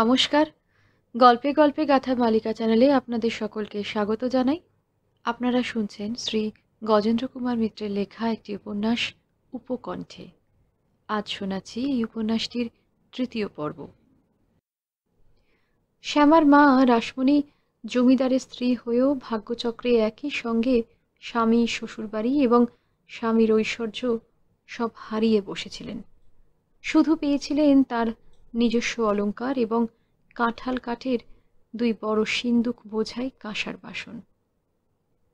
নমস্কার গল্পে গল্পে গাথা মালিকা চ্যানেলে আপনাদের সকলকে স্বাগত জানাই আপনারা শুনছেন শ্রী গজেন্দ্র কুমার মিত্রের লেখা একটি উপন্যাস উপকণ্ঠে আজ শোনাচ্ছি এই উপন্যাসটির তৃতীয় পর্ব শ্যামার মা রাসমণি জমিদারের স্ত্রী হয়েও ভাগ্যচক্রে একই সঙ্গে স্বামী শ্বশুরবাড়ি এবং স্বামীর ঐশ্বর্য সব হারিয়ে বসেছিলেন শুধু পেয়েছিলেন তার নিজস্ব অলঙ্কার এবং কাঁঠাল কাঠের দুই বড় সিন্দুক বোঝাই কাঁসার বাসন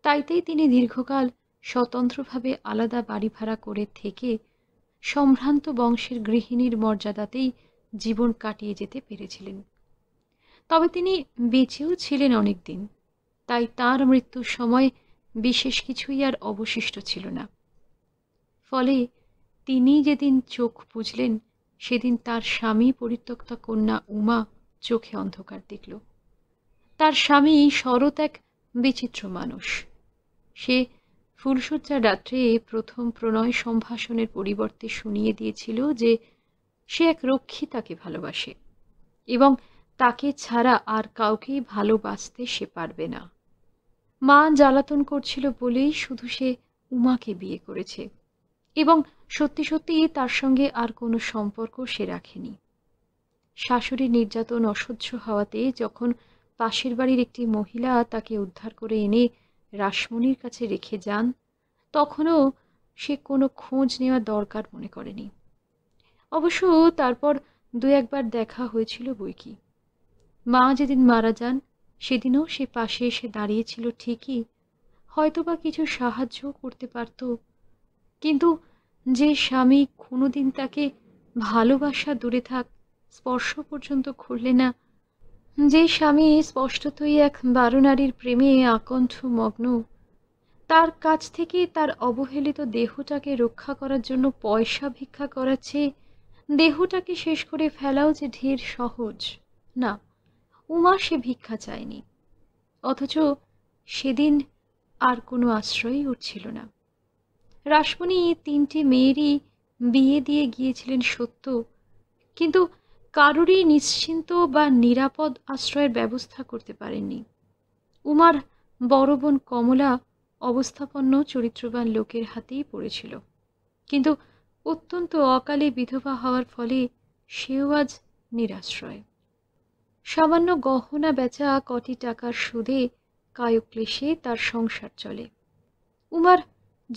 তাইতেই তিনি দীর্ঘকাল স্বতন্ত্রভাবে আলাদা বাড়ি ভাড়া করে থেকে সম্ভ্রান্ত বংশের গৃহিণীর মর্যাদাতেই জীবন কাটিয়ে যেতে পেরেছিলেন তবে তিনি বেঁচেও ছিলেন অনেক দিন তাই তার মৃত্যুর সময় বিশেষ কিছুই আর অবশিষ্ট ছিল না ফলে তিনি যেদিন চোখ বুঝলেন সেদিন তার স্বামী পরিত্যক্তা কন্যা উমা চোখে অন্ধকার দেখল তার স্বামী শরৎ এক বিচিত্র মানুষ সে ফুলশয্যার রাত্রে প্রথম প্রণয় সম্ভাষণের পরিবর্তে শুনিয়ে দিয়েছিল যে সে এক রক্ষী তাকে ভালোবাসে এবং তাকে ছাড়া আর কাউকে ভালোবাসতে সে পারবে না মা জ্বালাতন করছিল বলেই শুধু সে উমাকে বিয়ে করেছে এবং সত্যি সত্যিই তার সঙ্গে আর কোনো সম্পর্ক সে রাখেনি শাশুড়ির নির্যাতন অসহ্য হওয়াতে যখন পাশের বাড়ির একটি মহিলা তাকে উদ্ধার করে এনে রাসমণির কাছে রেখে যান তখনও সে কোনো খোঁজ নেওয়া দরকার মনে করেনি অবশ্য তারপর দু একবার দেখা হয়েছিল বই কি মা যেদিন মারা যান সেদিনও সে পাশে এসে দাঁড়িয়েছিল ঠিকই হয়তোবা কিছু সাহায্য করতে পারত কিন্তু যে স্বামী কোনোদিন তাকে ভালোবাসা দূরে থাক স্পর্শ পর্যন্ত খুললে না যে স্বামী স্পষ্টতই এক বারুনারীর প্রেমে আকণ্ঠ মগ্ন তার কাছ থেকে তার অবহেলিত দেহটাকে রক্ষা করার জন্য পয়সা ভিক্ষা করাচ্ছে দেহটাকে শেষ করে ফেলাও যে ঢের সহজ না উমা সে ভিক্ষা চায়নি অথচ সেদিন আর কোনো আশ্রয়ই উঠছিল না রাসমণি এই মেয়েরই বিয়ে দিয়ে গিয়েছিলেন সত্য কিন্তু কারুরই নিশ্চিন্ত বা নিরাপদ আশ্রয়ের ব্যবস্থা করতে পারেননি উমার বড় বোন কমলা অবস্থাপন্ন চরিত্রবান লোকের হাতেই পড়েছিল কিন্তু অত্যন্ত অকালে বিধবা হওয়ার ফলে সেও আজ নিরাশ্রয় সামান্য গহনা বেচা কটি টাকার সুদে কায়ক্লেশে তার সংসার চলে উমার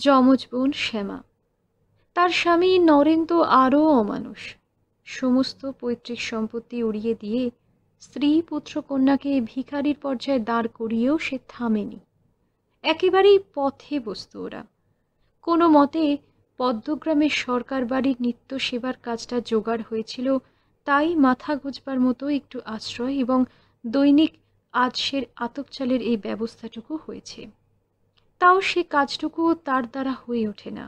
যমজ বোন শ্যামা তার স্বামী নরেন তো আরও অমানুষ সমস্ত পৈতৃক সম্পত্তি উড়িয়ে দিয়ে স্ত্রী পুত্র কন্যাকে ভিখারির পর্যায়ে দাঁড় করিয়েও সে থামেনি একেবারেই পথে বসত ওরা কোনো মতে পদ্মগ্রামের সরকার বাড়ির নিত্য সেবার কাজটা জোগাড় হয়েছিল তাই মাথা গুজবার মতো একটু আশ্রয় এবং দৈনিক আজসের আতপচালের এই ব্যবস্থাটুকু হয়েছে তাও সে কাজটুকু তার দ্বারা হয়ে ওঠে না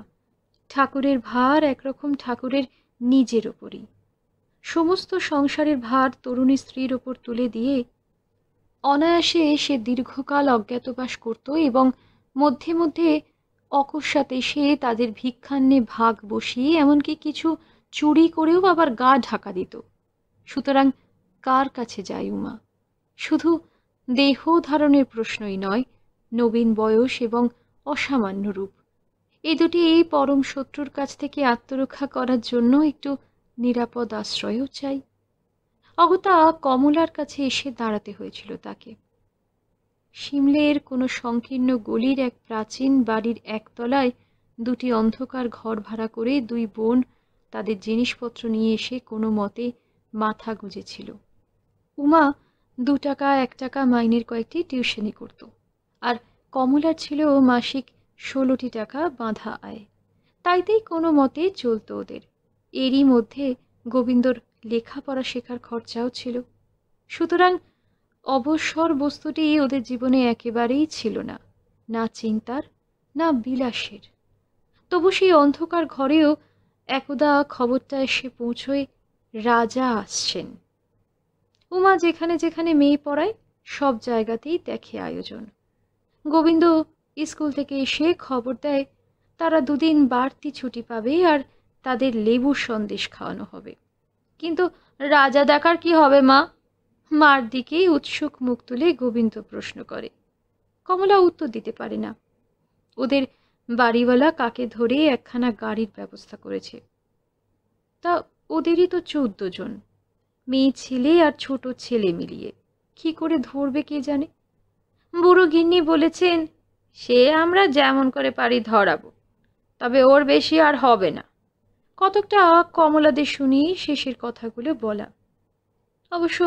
ঠাকুরের ভার একরকম ঠাকুরের নিজের ওপরই সমস্ত সংসারের ভার তরুণী স্ত্রীর ওপর তুলে দিয়ে অনায়াসে সে দীর্ঘকাল অজ্ঞাতবাস করত এবং মধ্যে মধ্যে অকস্মাতে সে তাদের ভিক্ষান্নে ভাগ বসিয়ে এমনকি কিছু চুরি করেও আবার গা ঢাকা দিত সুতরাং কার কাছে যায় উমা শুধু দেহ ধারণের প্রশ্নই নয় নবীন বয়স এবং অসামান্য রূপ এই দুটি এই পরম শত্রুর কাছ থেকে আত্মরক্ষা করার জন্য একটু নিরাপদ আশ্রয়ও চাই অগতা কমলার কাছে এসে দাঁড়াতে হয়েছিল তাকে সিমলের কোনো সংকীর্ণ গলির এক প্রাচীন বাড়ির একতলায় দুটি অন্ধকার ঘর ভাড়া করে দুই বোন তাদের জিনিসপত্র নিয়ে এসে কোনো মতে মাথা গুঁজেছিল উমা দু টাকা এক টাকা মাইনের কয়েকটি টিউশনি করত আর কমলার ছিল মাসিক ষোলোটি টাকা বাঁধা আয় তাইতেই কোনো মতে চলত ওদের এরই মধ্যে গোবিন্দর লেখাপড়া শেখার খরচাও ছিল সুতরাং অবসর বস্তুটি ওদের জীবনে একেবারেই ছিল না না চিন্তার না বিলাসের তবু সেই অন্ধকার ঘরেও একদা খবরটা এসে পৌঁছয় রাজা আসছেন উমা যেখানে যেখানে মেয়ে পড়ায় সব জায়গাতেই দেখে আয়োজন গোবিন্দ স্কুল থেকে এসে খবর দেয় তারা দুদিন বাড়তি ছুটি পাবে আর তাদের লেবুর সন্দেশ খাওয়ানো হবে কিন্তু রাজা দেখার কি হবে মা মার দিকেই উৎসুক মুখ তুলে গোবিন্দ প্রশ্ন করে কমলা উত্তর দিতে পারে না ওদের বাড়িওয়ালা কাকে ধরে একখানা গাড়ির ব্যবস্থা করেছে তা ওদেরই তো চোদ্দ জন মেয়ে ছেলে আর ছোট ছেলে মিলিয়ে কি করে ধরবে কে জানে বুড়ো গিন্নি বলেছেন সে আমরা যেমন করে পারি ধরাবো তবে ওর বেশি আর হবে না কতকটা কমলাদের শুনি শেষের কথাগুলো বলা অবশ্য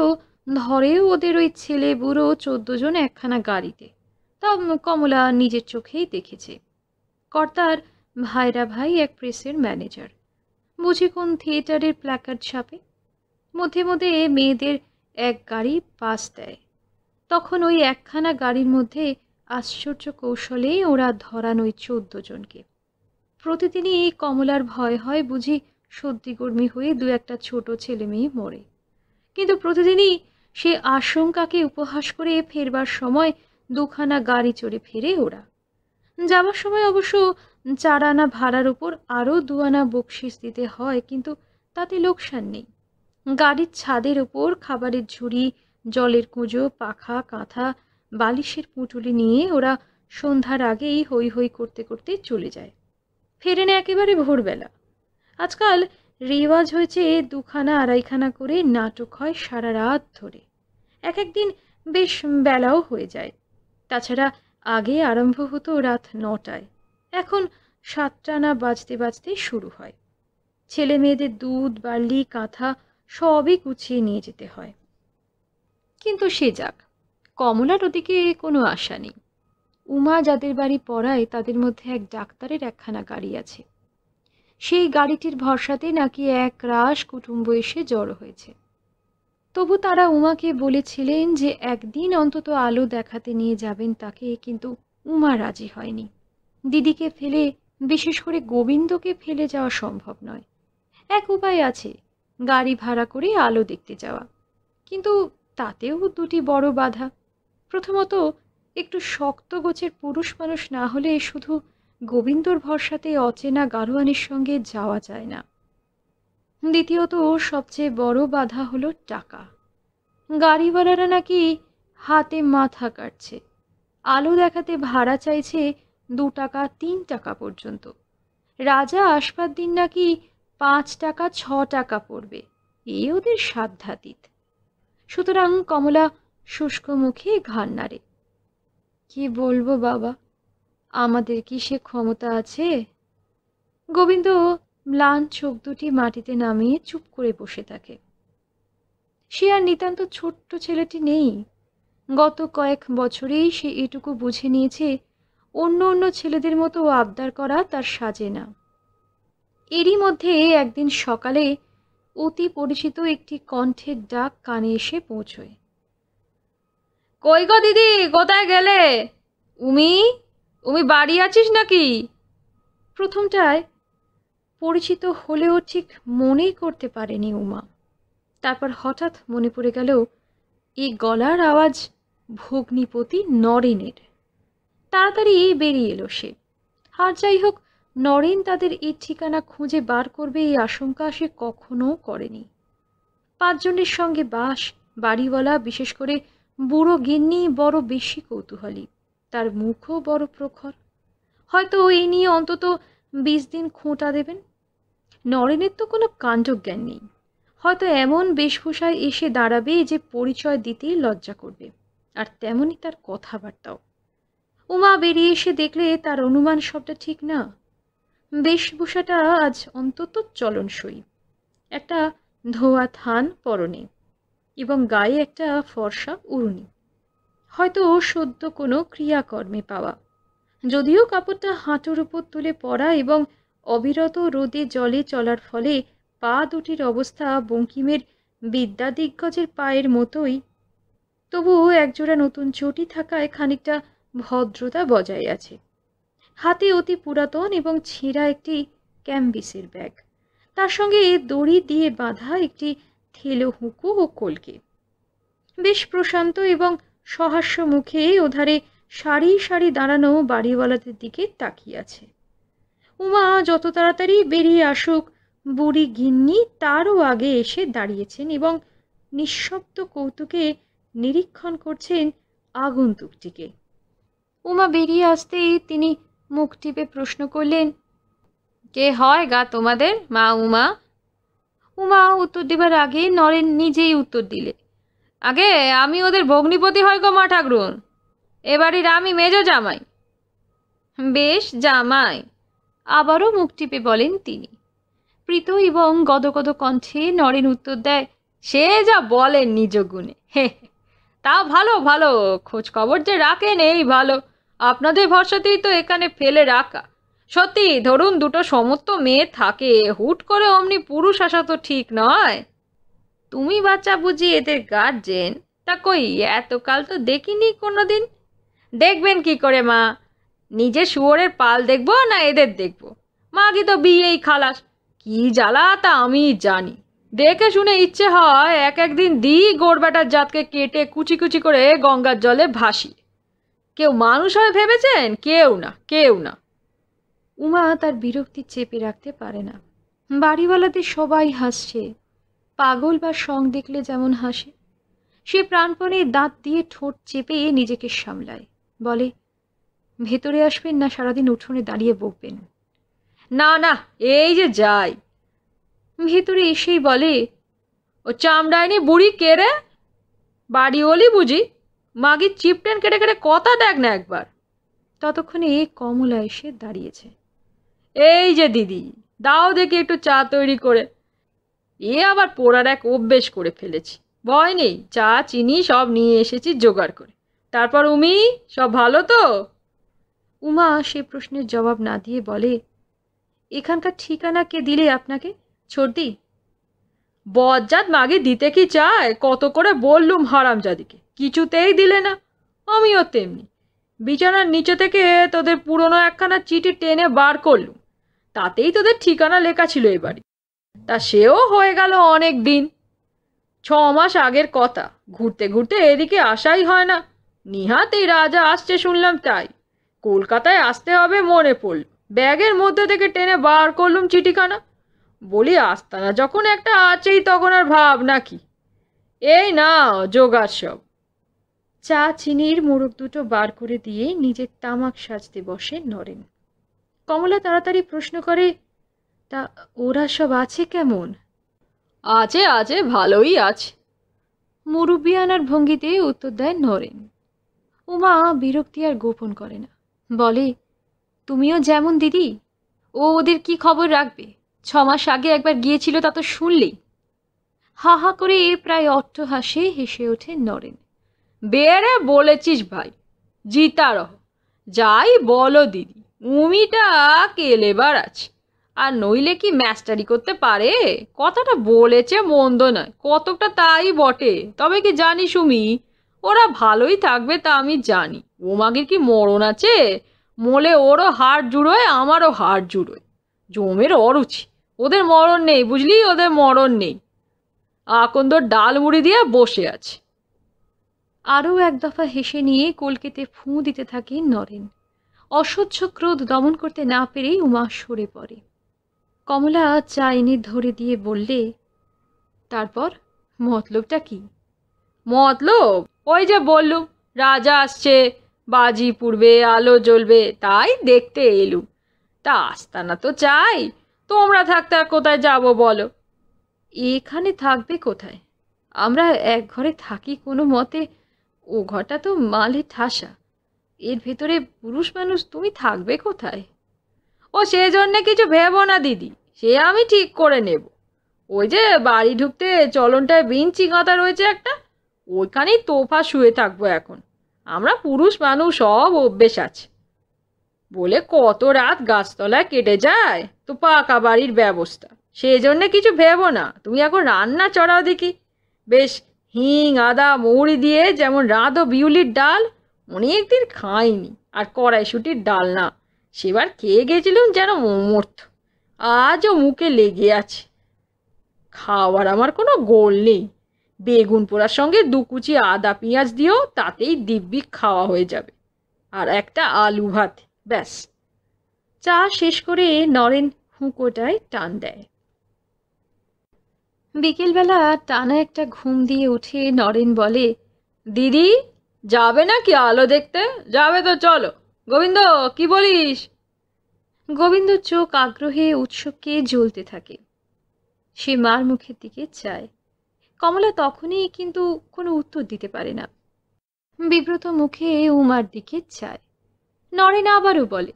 ধরে ওদের ওই ছেলে বুড়ো চোদ্দ জন একখানা গাড়িতে তা কমলা নিজের চোখেই দেখেছে কর্তার ভাইরা ভাই এক প্রেসের ম্যানেজার বুঝি কোন থিয়েটারের প্ল্যাকার্ড ছাপে মধ্যে মধ্যে মেয়েদের এক গাড়ি পাস দেয় তখন ওই একখানা গাড়ির মধ্যে আশ্চর্য কৌশলে ওরা ধরান ওই চোদ্দ জনকে প্রতিদিনই এই কমলার ভয় হয় বুঝি কর্মী হয়ে দু একটা ছোট ছেলে মেয়ে মরে কিন্তু প্রতিদিনই সে আশঙ্কাকে উপহাস করে ফেরবার সময় দুখানা গাড়ি চড়ে ফেরে ওরা যাবার সময় অবশ্য চার আনা ভাড়ার উপর আরও দু আনা বকশিস দিতে হয় কিন্তু তাতে লোকসান নেই গাড়ির ছাদের ওপর খাবারের ঝুড়ি জলের কুঁজো পাখা কাঁথা বালিশের পুঁটুলি নিয়ে ওরা সন্ধ্যার আগেই হই হই করতে করতে চলে যায় ফেরে নেয় একেবারে ভোরবেলা আজকাল রেওয়াজ হয়েছে দুখানা আড়াইখানা করে নাটক হয় সারা রাত ধরে এক একদিন বেশ বেলাও হয়ে যায় তাছাড়া আগে আরম্ভ হতো রাত নটায় এখন সাতটা না বাজতে বাজতে শুরু হয় ছেলে মেয়েদের দুধ বার্লি কাঁথা সবই গুছিয়ে নিয়ে যেতে হয় কিন্তু সে যাক কমলার ওদিকে কোনো আশা নেই উমা যাদের বাড়ি পড়ায় তাদের মধ্যে এক ডাক্তারের একখানা গাড়ি আছে সেই গাড়িটির ভরসাতে নাকি এক রাস কুটুম্ব এসে জড়ো হয়েছে তবু তারা উমাকে বলেছিলেন যে একদিন অন্তত আলো দেখাতে নিয়ে যাবেন তাকে কিন্তু উমা রাজি হয়নি দিদিকে ফেলে বিশেষ করে গোবিন্দকে ফেলে যাওয়া সম্ভব নয় এক উপায় আছে গাড়ি ভাড়া করে আলো দেখতে যাওয়া কিন্তু তাতেও দুটি বড় বাধা প্রথমত একটু শক্ত গোছের পুরুষ মানুষ না হলে শুধু গোবিন্দর ভরসাতে অচেনা গারোয়ানির সঙ্গে যাওয়া যায় না দ্বিতীয়ত সবচেয়ে বড় বাধা হলো টাকা গাড়িওয়ালারা নাকি হাতে মাথা কাটছে আলো দেখাতে ভাড়া চাইছে দু টাকা তিন টাকা পর্যন্ত রাজা আসবার দিন নাকি পাঁচ টাকা ছ টাকা পড়বে এ ওদের সাধ্যাতীত সুতরাং কমলা শুষ্ক মুখে ঘাড় নাড়ে কি বলবো বাবা আমাদের কি সে ক্ষমতা আছে গোবিন্দ ম্লান চোখ দুটি মাটিতে নামিয়ে চুপ করে বসে থাকে সে আর নিতান্ত ছোট্ট ছেলেটি নেই গত কয়েক বছরেই সে এটুকু বুঝে নিয়েছে অন্য অন্য ছেলেদের মতো আবদার করা তার সাজে না এরই মধ্যে একদিন সকালে অতি পরিচিত একটি কণ্ঠের ডাক কানে এসে পৌঁছয় কই গো দিদি কোথায় গেলে উমি উমি বাড়ি আছিস নাকি প্রথমটায় পরিচিত হলেও ঠিক মনেই করতে পারেনি উমা তারপর হঠাৎ মনে পড়ে গেল এই গলার আওয়াজ ভগ্নিপতি নরেনের তাড়াতাড়ি বেরিয়ে এলো সে আর যাই হোক নরেন তাদের এই ঠিকানা খুঁজে বার করবে এই আশঙ্কা সে কখনো করেনি পাঁচজনের সঙ্গে বাস বাড়িওয়ালা বিশেষ করে বুড়ো গিন্নি বড় বেশি কৌতূহলী তার মুখও বড় প্রখর হয়তো এই নিয়ে অন্তত বিশ দিন খোঁটা দেবেন নরেনের তো কোনো কাণ্ডজ্ঞান নেই হয়তো এমন বেশভূষায় এসে দাঁড়াবে যে পরিচয় দিতেই লজ্জা করবে আর তেমনই তার কথাবার্তাও উমা বেরিয়ে এসে দেখলে তার অনুমান সবটা ঠিক না বেশভূষাটা আজ অন্তত চলনসই একটা ধোয়া থান পরনে এবং গায়ে একটা ফর্সা উড়ুনি হয়তো সদ্য কোনো ক্রিয়াকর্মে পাওয়া যদিও কাপড়টা হাঁটুর উপর তুলে পড়া এবং অবিরত রোদে জলে চলার ফলে পা দুটির অবস্থা বঙ্কিমের বিদ্যা দিগ্গজের পায়ের মতোই তবুও একজোড়া নতুন চটি থাকায় খানিকটা ভদ্রতা বজায় আছে হাতে অতি পুরাতন এবং ছিঁড়া একটি ক্যাম্বিসের ব্যাগ তার সঙ্গে দড়ি দিয়ে বাঁধা একটি থেলো হুঁকো ও কলকে বেশ প্রশান্ত এবং সহাস্য মুখে ওধারে সারি সারি দাঁড়ানো বাড়িওয়ালাদের দিকে তাকিয়ে আছে উমা যত তাড়াতাড়ি বেরিয়ে আসুক বুড়ি গিন্নি তারও আগে এসে দাঁড়িয়েছেন এবং নিঃশব্দ কৌতুকে নিরীক্ষণ করছেন আগন্তুকটিকে উমা বেরিয়ে আসতেই তিনি মুখ টিপে প্রশ্ন করলেন কে হয় গা তোমাদের মা উমা উমা উত্তর দেবার আগে নরেন নিজেই উত্তর দিলে আগে আমি ওদের ভগ্নিপতি হয় গো মা ঠাকুর এ বাড়ির আমি মেজ জামাই বেশ জামাই আবারও মুখ টিপে বলেন তিনি প্রীত এবং গদগদ কণ্ঠে নরেন উত্তর দেয় সে যা বলেন নিজ গুণে হে তা ভালো ভালো খোঁজ খবর যে রাখেন এই ভালো আপনাদের ভরসাতেই তো এখানে ফেলে রাখা সত্যি ধরুন দুটো সমস্ত মেয়ে থাকে হুট করে অমনি পুরুষ আসা তো ঠিক নয় তুমি বাচ্চা বুঝি এদের গার্জেন তা কই এতকাল তো দেখিনি কোনো দিন দেখবেন কি করে মা নিজে শুয়োরের পাল দেখবো না এদের দেখবো কি তো বিয়েই খালাস কি জ্বালা তা আমি জানি দেখে শুনে ইচ্ছে হয় এক একদিন দিই গোড়বেটার জাতকে কেটে কুচি কুচি করে গঙ্গার জলে ভাসি কেউ মানুষ হয়ে ভেবেছেন কেউ না কেউ না উমা তার বিরক্তি চেপে রাখতে পারে না বাড়িওয়ালাতে সবাই হাসছে পাগল বা সং দেখলে যেমন হাসে সে প্রাণপণে দাঁত দিয়ে ঠোঁট চেপে নিজেকে সামলায় বলে ভেতরে আসবেন না সারাদিন উঠোনে দাঁড়িয়ে বকবেন না না এই যে যাই ভেতরে এসেই বলে ও চামড়ায়নি বুড়ি কেড়ে বাড়ি ওলি বুঝি মাগির চিপটেন কেটে কেটে কথা দেখ না একবার ততক্ষণে কমলা এসে দাঁড়িয়েছে এই যে দিদি দাও দেখি একটু চা তৈরি করে এ আবার পোড়ার এক অভ্যেস করে ফেলেছি ভয় নেই চা চিনি সব নিয়ে এসেছি জোগাড় করে তারপর উমি সব ভালো তো উমা সে প্রশ্নের জবাব না দিয়ে বলে এখানকার ঠিকানা কে দিলে আপনাকে ছোটদি বজ্জাত মাগে দিতে কি চায় কত করে বললুম হারাম যাদিকে কিছুতেই দিলে না আমিও তেমনি বিছানার নিচে থেকে তোদের পুরনো একখানা চিঠি টেনে বার করলুম তাতেই তোদের ঠিকানা লেখা ছিল এবারে তা সেও হয়ে গেল অনেক দিন ছ মাস আগের কথা ঘুরতে ঘুরতে এদিকে আসাই হয় না নিহাত এই রাজা আসছে শুনলাম তাই কলকাতায় আসতে হবে মনে পড়ল ব্যাগের মধ্যে থেকে টেনে বার করলুম চিঠিখানা বলি আস্তানা যখন একটা আছেই তখন আর ভাব নাকি এই না জোগাড় সব চা চিনির মোড়ক দুটো বার করে দিয়ে নিজের তামাক সাজতে বসে নরেন কমলা তাড়াতাড়ি প্রশ্ন করে তা ওরা সব আছে কেমন আছে আছে ভালোই আছে মুরুব্বিয়ানার ভঙ্গিতে উত্তর দেয় নরেন উমা বিরক্তি আর গোপন করে না বলে তুমিও যেমন দিদি ও ওদের কি খবর রাখবে ছ মাস আগে একবার গিয়েছিল তা তো শুনলেই হা হা করে প্রায় অট্ট হাসে হেসে ওঠে নরেন বেড়ে বলেছিস ভাই জিতা রহ যাই বলো দিদি উমিটা কেলেবার আছে আর নইলে কি ম্যাস্টারি করতে পারে কথাটা বলেছে মন্দ নয় কতকটা তাই বটে তবে কি জানি সুমি ওরা ভালোই থাকবে তা আমি জানি ওমাগির কি মরণ আছে মোলে ওরও হার জুড়োয় আমারও হার জুড়োয় জমের অরুচি ওদের মরণ নেই বুঝলি ওদের মরণ নেই আকন্দর ডাল মুড়ি দিয়ে বসে আছে আরও এক দফা হেসে নিয়ে কলকেতে ফুঁ দিতে থাকে নরেন অসহ্য ক্রোধ দমন করতে না পেরেই উমা সরে পড়ে কমলা চা এনে ধরে দিয়ে বললে তারপর মতলবটা কি মতলব ওই যে বললুম রাজা আসছে বাজি পুড়বে আলো জ্বলবে তাই দেখতে এলুম তা আস্তানা তো চাই তোমরা থাকতে আর কোথায় যাব বলো এখানে থাকবে কোথায় আমরা এক ঘরে থাকি কোনো মতে ও ঘরটা তো মালে ঠাসা এর ভেতরে পুরুষ মানুষ তুমি থাকবে কোথায় ও সেই জন্যে কিছু ভেবো না দিদি সে আমি ঠিক করে নেব ওই যে বাড়ি ঢুকতে চলনটায় বিঞ্চি গাঁথা রয়েছে একটা ওইখানেই তোফা শুয়ে থাকবো এখন আমরা পুরুষ মানুষ সব অভ্যেস আছে বলে কত রাত গাছতলায় কেটে যায় তো পাকা বাড়ির ব্যবস্থা সেই জন্যে কিছু ভেবো না তুমি এখন রান্না চড়াও দেখি বেশ হিং আদা মৌরি দিয়ে যেমন রাঁধো বিউলির ডাল অনেক দিন খাইনি আর কড়াইশুটির ডাল না সেবার খেয়ে গেছিলাম যেন মর্ত আজও মুখে লেগে আছে খাওয়ার আমার কোনো গোল নেই বেগুন পোড়ার সঙ্গে দু কুচি আদা পেঁয়াজ দিয়েও তাতেই দিব্যি খাওয়া হয়ে যাবে আর একটা আলু ভাত ব্যাস চা শেষ করে নরেন হুঁকোটায় টান দেয় বিকেলবেলা টানা একটা ঘুম দিয়ে উঠে নরেন বলে দিদি যাবে না কি আলো দেখতে যাবে তো চলো গোবিন্দ কি বলিস গোবিন্দ চোখ আগ্রহে উৎসুককে জ্বলতে থাকে সে মার মুখের দিকে চায় কমলা তখনই কিন্তু কোনো উত্তর দিতে পারে না বিব্রত মুখে উমার দিকে চায় নরেন আবারও বলে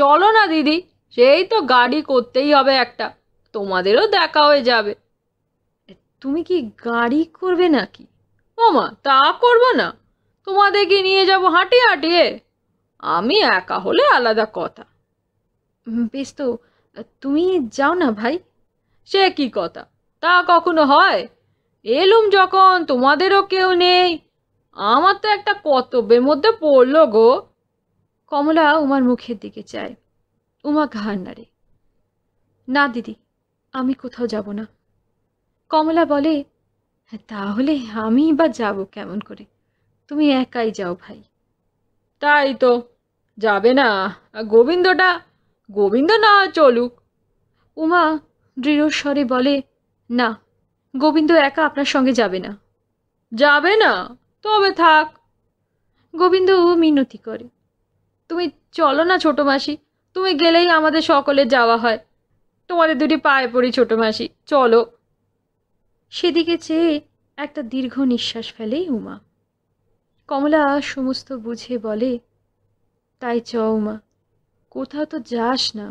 চলো না দিদি সেই তো গাড়ি করতেই হবে একটা তোমাদেরও দেখা হয়ে যাবে তুমি কি গাড়ি করবে নাকি ওমা তা করব না তোমাদেরকে নিয়ে যাব হাঁটিয়ে হাঁটিয়ে আমি একা হলে আলাদা কথা বেশ তো তুমি যাও না ভাই সে কি কথা তা কখনো হয় এলুম যখন তোমাদেরও কেউ নেই আমার তো একটা কর্তব্যের মধ্যে পড়লো গো কমলা উমার মুখের দিকে চায় উমা ঘাড় না দিদি আমি কোথাও যাব না কমলা বলে তাহলে আমি বা যাব কেমন করে তুমি একাই যাও ভাই তাই তো যাবে না গোবিন্দটা গোবিন্দ না চলুক উমা দৃঢ়স্বরে বলে না গোবিন্দ একা আপনার সঙ্গে যাবে না যাবে না তবে থাক গোবিন্দ মিনতি করে তুমি চলো না ছোটো মাসি তুমি গেলেই আমাদের সকলে যাওয়া হয় তোমাদের দুটি পায়ে পড়ি ছোটো মাসি চলো সেদিকে চেয়ে একটা দীর্ঘ নিঃশ্বাস ফেলে উমা কমলা সমস্ত বুঝে বলে তাই চ উমা কোথাও তো যাস না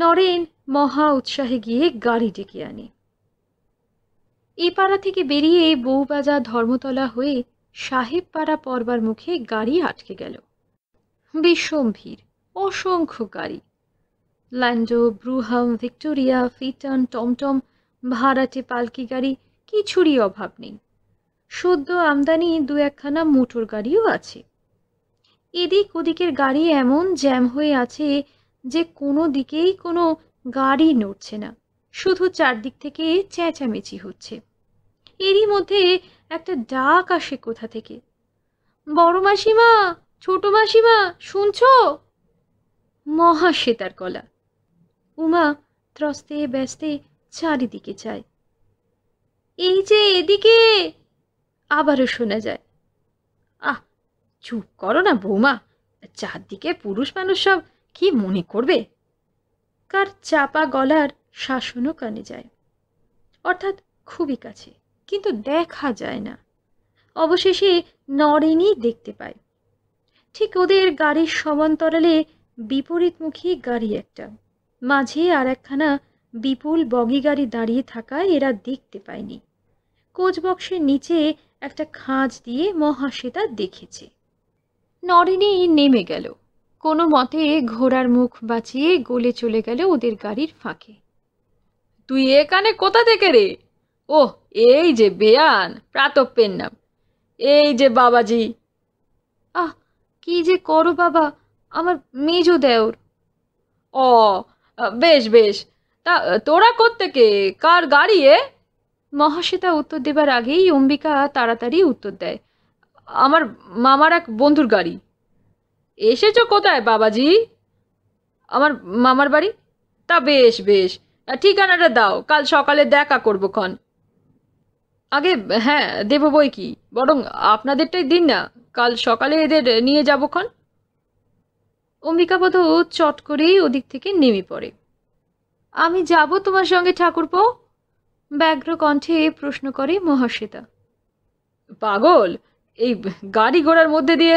নরেন মহা উৎসাহে গিয়ে গাড়ি ডেকে আনে এ পাড়া থেকে বেরিয়ে বউবাজার ধর্মতলা হয়ে সাহেব পাড়া পরবার মুখে গাড়ি আটকে গেল বিষম ভিড় অসংখ্য গাড়ি ল্যান্ডো ব্রুহাম ভিক্টোরিয়া ফিটন টমটম ভাড়াটে পালকি গাড়ি কিছুরই অভাব নেই সদ্য আমদানি দু একখানা মোটর গাড়িও আছে এদিক ওদিকের গাড়ি এমন জ্যাম হয়ে আছে যে কোনো দিকেই কোনো গাড়ি নড়ছে না শুধু চারদিক থেকে চেঁচামেচি হচ্ছে এরই মধ্যে একটা ডাক আসে কোথা থেকে বড় মাসিমা ছোট মাসিমা শুনছ মহা কলা উমা ত্রস্তে ব্যস্তে চারিদিকে চায় এই যে এদিকে আবারও শোনা যায় আহ চুপ করো না বৌমা চারদিকে পুরুষ মানুষ সব কি মনে করবে কার চাপা গলার শাসনও কানে যায় অর্থাৎ খুবই কাছে কিন্তু দেখা যায় না অবশেষে নরেনই দেখতে পায় ঠিক ওদের গাড়ির সমান্তরালে বিপরীতমুখী গাড়ি একটা মাঝে আর একখানা বিপুল বগি গাড়ি দাঁড়িয়ে থাকায় এরা দেখতে পায়নি কোচবক্সের নিচে একটা খাঁজ দিয়ে মহাশ্বেতা দেখেছে নরেনি নেমে গেল কোনো মতে ঘোড়ার মুখ বাঁচিয়ে গলে চলে গেল ওদের গাড়ির ফাঁকে তুই এখানে কোথা থেকে রে ও এই যে বেয়ান প্রাতপ্যের নাম এই যে বাবাজি আহ কি যে করো বাবা আমার মেজ দেওর ও বেশ বেশ তা তোরা কোত্থেকে কার গাড়ি এ মহাশ্বেতা উত্তর দেবার আগেই অম্বিকা তাড়াতাড়ি উত্তর দেয় আমার মামার এক বন্ধুর গাড়ি এসেছ কোথায় বাবাজি আমার মামার বাড়ি তা বেশ বেশ ঠিকানাটা দাও কাল সকালে দেখা করবো ক্ষণ আগে হ্যাঁ দেব বই কি বরং আপনাদেরটাই দিন না কাল সকালে এদের নিয়ে যাবো অম্বিকা অম্বিকাপদ চট করেই ওদিক থেকে নেমে পড়ে আমি যাব তোমার সঙ্গে ঠাকুরপো ব্যাঘ্র কণ্ঠে প্রশ্ন করে মহাশ্বেতা পাগল এই গাড়ি ঘোড়ার মধ্যে দিয়ে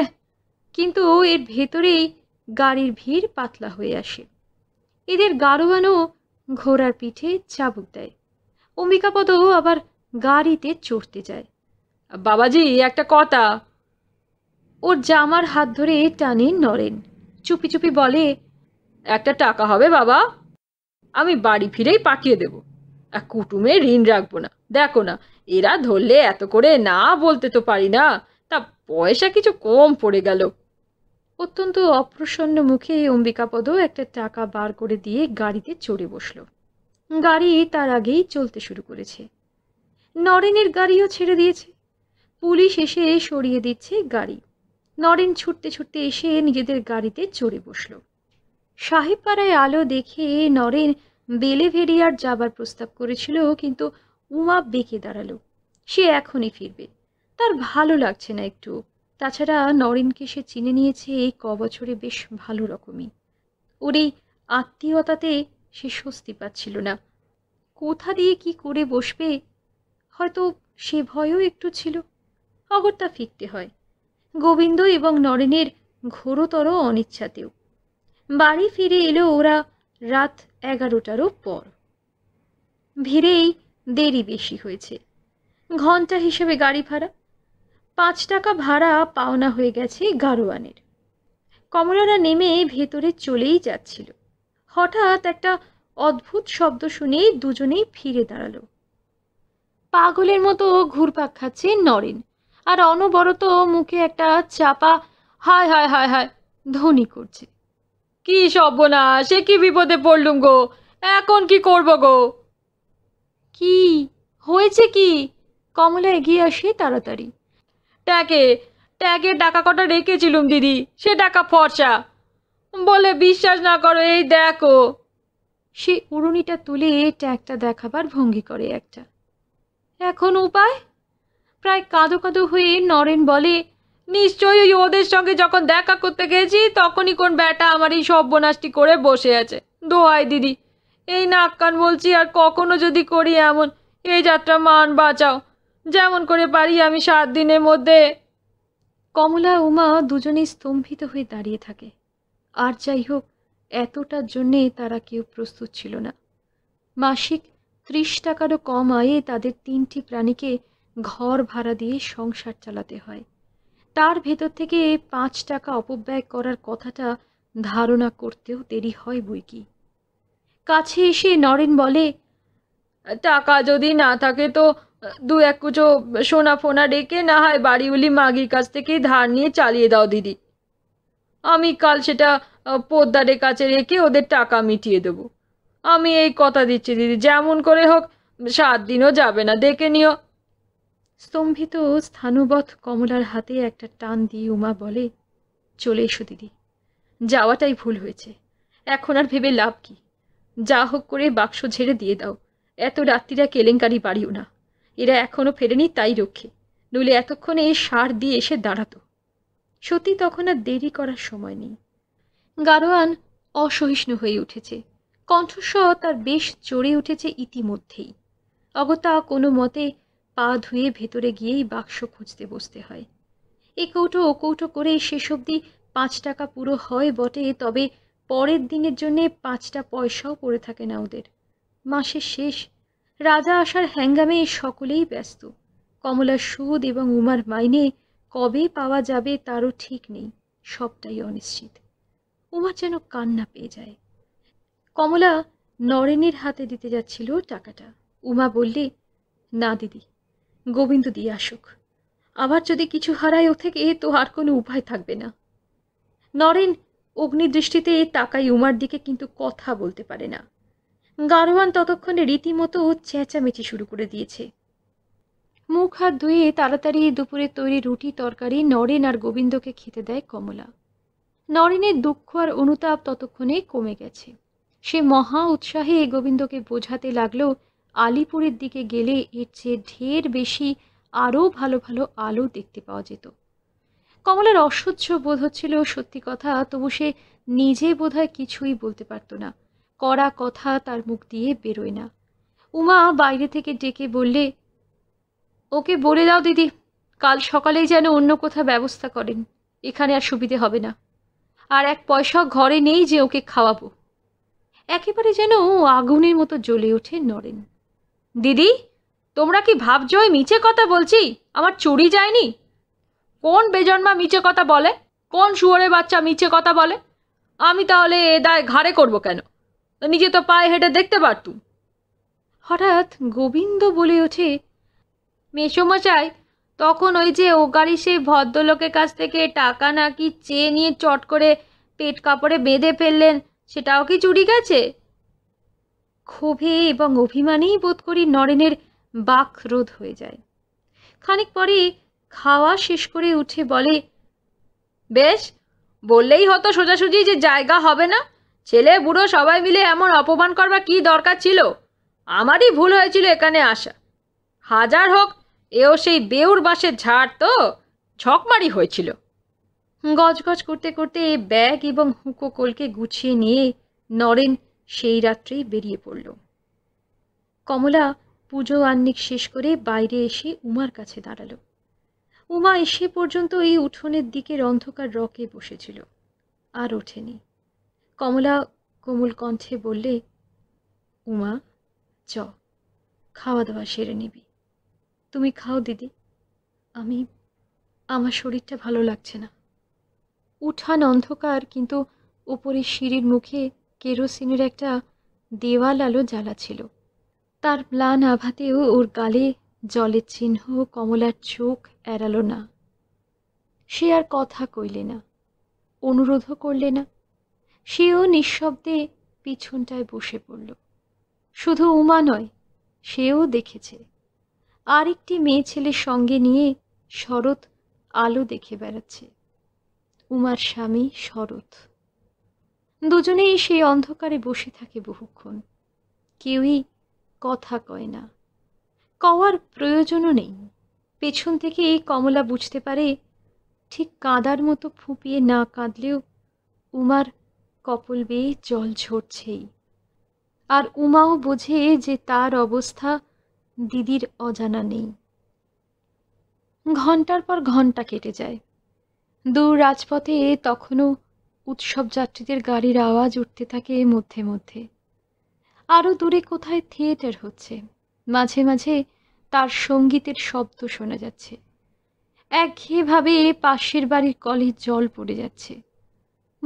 কিন্তু এর ভেতরেই গাড়ির ভিড় পাতলা হয়ে আসে এদের গারোয়ানও ঘোড়ার পিঠে চাবুক দেয় অম্বিকাপদ আবার গাড়িতে চড়তে যায় বাবাজি একটা কথা ওর জামার হাত ধরে টানে নরেন চুপি চুপি বলে একটা টাকা হবে বাবা আমি বাড়ি ফিরেই পাঠিয়ে দেব আর কুটুমে ঋণ রাখবো না দেখো না এরা ধরলে এত করে না বলতে তো পারি না তা পয়সা কিছু কম পড়ে গেল অত্যন্ত অপ্রসন্ন মুখে অম্বিকাপদ একটা টাকা বার করে দিয়ে গাড়িতে চড়ে বসল গাড়ি তার আগেই চলতে শুরু করেছে নরেনের গাড়িও ছেড়ে দিয়েছে পুলিশ এসে সরিয়ে দিচ্ছে গাড়ি নরেন ছুটতে ছুটতে এসে নিজেদের গাড়িতে চড়ে বসলো সাহেবপাড়ায় আলো দেখে নরেন বেলেভেরিয়ার যাবার প্রস্তাব করেছিল কিন্তু উমা বেঁকে দাঁড়ালো সে এখনই ফিরবে তার ভালো লাগছে না একটু তাছাড়া নরেনকে সে চিনে নিয়েছে এই ক বছরে বেশ ভালো রকমই ওর এই আত্মীয়তাতে সে স্বস্তি পাচ্ছিল না কোথা দিয়ে কি করে বসবে হয়তো সে ভয়ও একটু ছিল তা ফিরতে হয় গোবিন্দ এবং নরেনের ঘোরতর অনিচ্ছাতেও বাড়ি ফিরে এলো ওরা রাত এগারোটারও পর ভিড়েই দেরি বেশি হয়েছে ঘন্টা হিসেবে গাড়ি ভাড়া পাঁচ টাকা ভাড়া পাওনা হয়ে গেছে গারোয়ানের কমলারা নেমে ভেতরে চলেই যাচ্ছিল হঠাৎ একটা অদ্ভুত শব্দ শুনে দুজনেই ফিরে দাঁড়ালো পাগলের মতো ঘুরপাক খাচ্ছে নরেন আর অনবরত মুখে একটা চাপা হায় হায় হায় হায় ধ্বনি করছে কি না সে কি বিপদে পড়লুম গো এখন কি করব গো কি হয়েছে কি কমলা এগিয়ে আসে তাড়াতাড়ি ট্যাকে ট্যাগে টাকা কটা রেখেছিলুম দিদি সে টাকা ফর্সা বলে বিশ্বাস না করো এই দেখো সে উড়ুনিটা তুলে ট্যাগটা দেখাবার ভঙ্গি করে একটা এখন উপায় প্রায় কাঁদো কাঁদো হয়ে নরেন বলে নিশ্চয়ই ওই ওদের সঙ্গে যখন দেখা করতে গেছি তখনই কোন ব্যাটা আমার এই সব্যনাশটি করে বসে আছে দোহাই দিদি এই নাক কান বলছি আর কখনো যদি করি এমন এই যাত্রা মান বাঁচাও যেমন করে পারি আমি সাত দিনের মধ্যে কমলা উমা দুজনেই স্তম্ভিত হয়ে দাঁড়িয়ে থাকে আর যাই হোক এতটার জন্যে তারা কেউ প্রস্তুত ছিল না মাসিক ত্রিশ টাকারও কম আয়ে তাদের তিনটি প্রাণীকে ঘর ভাড়া দিয়ে সংসার চালাতে হয় তার ভেতর থেকে পাঁচ টাকা অপব্যয় করার কথাটা ধারণা করতেও দেরি হয় বই কি কাছে এসে নরেন বলে টাকা যদি না থাকে তো দু এক কুচো সোনা ফোনা ডেকে না হয় বাড়িগুলি মাগির কাছ থেকে ধার নিয়ে চালিয়ে দাও দিদি আমি কাল সেটা পোদ্দারের কাছে রেখে ওদের টাকা মিটিয়ে দেবো আমি এই কথা দিচ্ছি দিদি যেমন করে হোক সাত দিনও যাবে না দেখে নিও স্তম্ভিত স্থানুবধ কমলার হাতে একটা টান দিয়ে উমা বলে চলে এসো দিদি যাওয়াটাই ভুল হয়েছে এখন আর ভেবে লাভ কি যা হোক করে বাক্স ঝেড়ে দিয়ে দাও এত রাত্রিরা কেলেঙ্কারি বাড়িও না এরা এখনও ফেরেনি তাই রক্ষে নইলে এতক্ষণে এ সার দিয়ে এসে দাঁড়াতো সত্যি তখন আর দেরি করার সময় নেই গারোয়ান অসহিষ্ণু হয়ে উঠেছে কণ্ঠস্বর তার বেশ চড়ে উঠেছে ইতিমধ্যেই অগতা কোনো মতে পা ধুয়ে ভেতরে গিয়েই বাক্স খুঁজতে বসতে হয় এ কৌটো ও কৌটো করে শেষ অবধি পাঁচ টাকা পুরো হয় বটে তবে পরের দিনের জন্যে পাঁচটা পয়সাও পড়ে থাকে না ওদের মাসের শেষ রাজা আসার হ্যাঙ্গামে সকলেই ব্যস্ত কমলার সুদ এবং উমার মাইনে কবে পাওয়া যাবে তারও ঠিক নেই সবটাই অনিশ্চিত উমার যেন কান্না পেয়ে যায় কমলা নরেনের হাতে দিতে যাচ্ছিল টাকাটা উমা বললে না দিদি গোবিন্দ দিয়ে আসুক আবার যদি কিছু হারায় ও থেকে তো আর কোনো উপায় থাকবে না নরেন অগ্নিদৃষ্টিতে তাকাই উমার দিকে কিন্তু কথা বলতে পারে না গারোয়ান ততক্ষণে রীতিমতো চেঁচামেচি শুরু করে দিয়েছে মুখ হাত ধুয়ে তাড়াতাড়ি দুপুরে তৈরি রুটি তরকারি নরেন আর গোবিন্দকে খেতে দেয় কমলা নরেনের দুঃখ আর অনুতাপ ততক্ষণে কমে গেছে সে মহা উৎসাহে গোবিন্দকে বোঝাতে লাগলো আলিপুরের দিকে গেলে এর চেয়ে ঢের বেশি আরও ভালো ভালো আলো দেখতে পাওয়া যেত কমলার অসহ্য বোধ হচ্ছিল সত্যি কথা তবু সে নিজে বোধ কিছুই বলতে পারত না কড়া কথা তার মুখ দিয়ে বেরোয় না উমা বাইরে থেকে ডেকে বললে ওকে বলে দাও দিদি কাল সকালেই যেন অন্য কোথাও ব্যবস্থা করেন এখানে আর সুবিধে হবে না আর এক পয়সা ঘরে নেই যে ওকে খাওয়াবো একেবারে যেন আগুনের মতো জ্বলে ওঠে নরেন দিদি তোমরা কি ভাবছো ওই মিছে কথা বলছি আমার চুরি যায়নি কোন বেজন্মা মিছে কথা বলে কোন শুয়োরে বাচ্চা মিছে কথা বলে আমি তাহলে এ দায় ঘাড়ে করব কেন নিজে তো পায়ে হেঁটে দেখতে পারতুম হঠাৎ গোবিন্দ বলে ওঠে মেসমশাই তখন ওই যে ও গাড়ি সেই ভদ্রলোকের কাছ থেকে টাকা নাকি চেয়ে নিয়ে চট করে পেট কাপড়ে বেঁধে ফেললেন সেটাও কি চুরি গেছে ক্ষোভে এবং অভিমানেই বোধ করি নরেনের বাক রোধ হয়ে যায় খানিক পরে খাওয়া শেষ করে উঠে বলে বেশ বললেই হতো সোজাসুজি যে জায়গা হবে না ছেলে বুড়ো সবাই মিলে এমন অপমান করবার কি দরকার ছিল আমারই ভুল হয়েছিল এখানে আসা হাজার হোক এও সেই বেউর বাঁশের ঝাড় তো ঝকমারি হয়েছিল গজগজ করতে করতে ব্যাগ এবং হুঁকো কোলকে গুছিয়ে নিয়ে নরেন সেই রাত্রেই বেরিয়ে পড়ল কমলা পুজো আন্নিক শেষ করে বাইরে এসে উমার কাছে দাঁড়ালো উমা এসে পর্যন্ত এই উঠোনের দিকের অন্ধকার রকে বসেছিল আর ওঠেনি কমলা কোমল কণ্ঠে বললে উমা চ খাওয়া দাওয়া সেরে নিবি তুমি খাও দিদি আমি আমার শরীরটা ভালো লাগছে না উঠান অন্ধকার কিন্তু ওপরে সিঁড়ির মুখে কেরোসিনের একটা দেওয়াল আলো জ্বালা ছিল তার প্লান আভাতেও ওর গালে জলের চিহ্ন কমলার চোখ এড়াল না সে আর কথা কইলে না অনুরোধও করলে না সেও নিঃশব্দে পিছনটায় বসে পড়ল শুধু উমা নয় সেও দেখেছে আরেকটি মেয়ে ছেলের সঙ্গে নিয়ে শরৎ আলো দেখে বেড়াচ্ছে উমার স্বামী শরৎ দুজনেই সেই অন্ধকারে বসে থাকে বহুক্ষণ কেউই কথা কয় না কওয়ার প্রয়োজনও নেই পেছন থেকে এই কমলা বুঝতে পারে ঠিক কাঁদার মতো ফুঁপিয়ে না কাঁদলেও উমার কপল বেয়ে জল ঝরছেই আর উমাও বোঝে যে তার অবস্থা দিদির অজানা নেই ঘন্টার পর ঘন্টা কেটে যায় দূর রাজপথে তখনও উৎসব যাত্রীদের গাড়ির আওয়াজ উঠতে থাকে মধ্যে মধ্যে আরও দূরে কোথায় থিয়েটার হচ্ছে মাঝে মাঝে তার সঙ্গীতের শব্দ শোনা যাচ্ছে একঘেয়েভাবে পাশের বাড়ির কলের জল পড়ে যাচ্ছে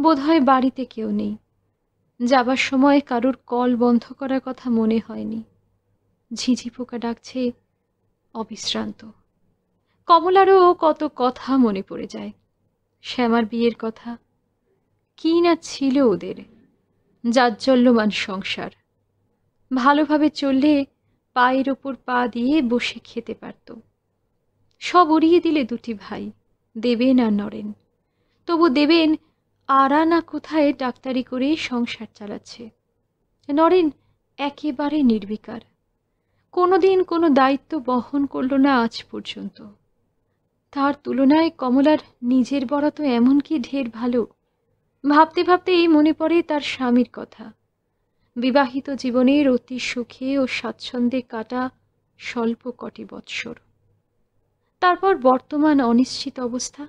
বোধহয় বাড়িতে কেউ নেই যাবার সময় কারোর কল বন্ধ করার কথা মনে হয়নি ঝিঝি পোকা ডাকছে অবিশ্রান্ত কমলারও কত কথা মনে পড়ে যায় শ্যামার বিয়ের কথা কি না ছিল ওদের জাজ্জল্যমান সংসার ভালোভাবে চললে পায়ের ওপর পা দিয়ে বসে খেতে পারত সব উড়িয়ে দিলে দুটি ভাই দেবেন আর নরেন তবু দেবেন আরা না কোথায় ডাক্তারি করে সংসার চালাচ্ছে নরেন একেবারে নির্বিকার কোনোদিন কোনো দায়িত্ব বহন করল না আজ পর্যন্ত তার তুলনায় কমলার নিজের বড়া তো এমনকি ঢের ভালো ভাবতে ভাবতে এই মনে পড়ে তার স্বামীর কথা বিবাহিত জীবনের অতি সুখে ও স্বাচ্ছন্দ্যে কাটা স্বল্প কটি বৎসর তারপর বর্তমান অনিশ্চিত অবস্থা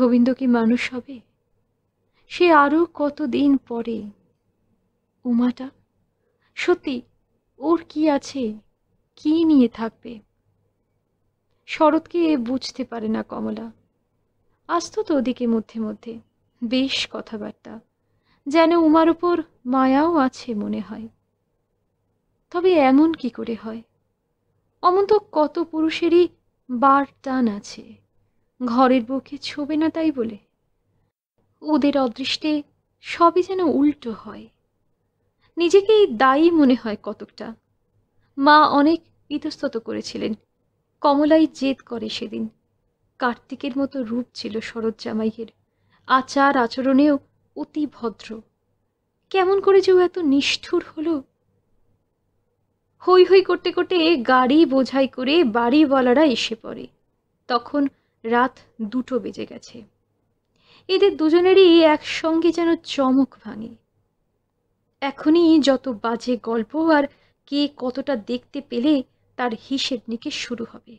গোবিন্দ কি মানুষ হবে সে আরও কতদিন পরে উমাটা সত্যি ওর কি আছে কি নিয়ে থাকবে শরৎকে বুঝতে পারে না কমলা আসত তো ওদিকে মধ্যে মধ্যে বেশ কথাবার্তা যেন উমার উপর মায়াও আছে মনে হয় তবে এমন কি করে হয় অমন তো কত পুরুষেরই বার টান আছে ঘরের বুকে ছোবে না তাই বলে ওদের অদৃষ্টে সবই যেন উল্টো হয় নিজেকেই দায়ী মনে হয় কতকটা মা অনেক ইতস্তত করেছিলেন কমলাই জেদ করে সেদিন কার্তিকের মতো রূপ ছিল শরৎ জামাইয়ের আচার আচরণেও অতি ভদ্র কেমন করে যে ও এত নিষ্ঠুর হলো হই হই করতে করতে গাড়ি বোঝাই করে বাড়িওয়ালারা এসে পড়ে তখন রাত দুটো বেজে গেছে এদের দুজনেরই একসঙ্গে যেন চমক ভাঙে এখনই যত বাজে গল্প আর কে কতটা দেখতে পেলে তার হিসেব নিকে শুরু হবে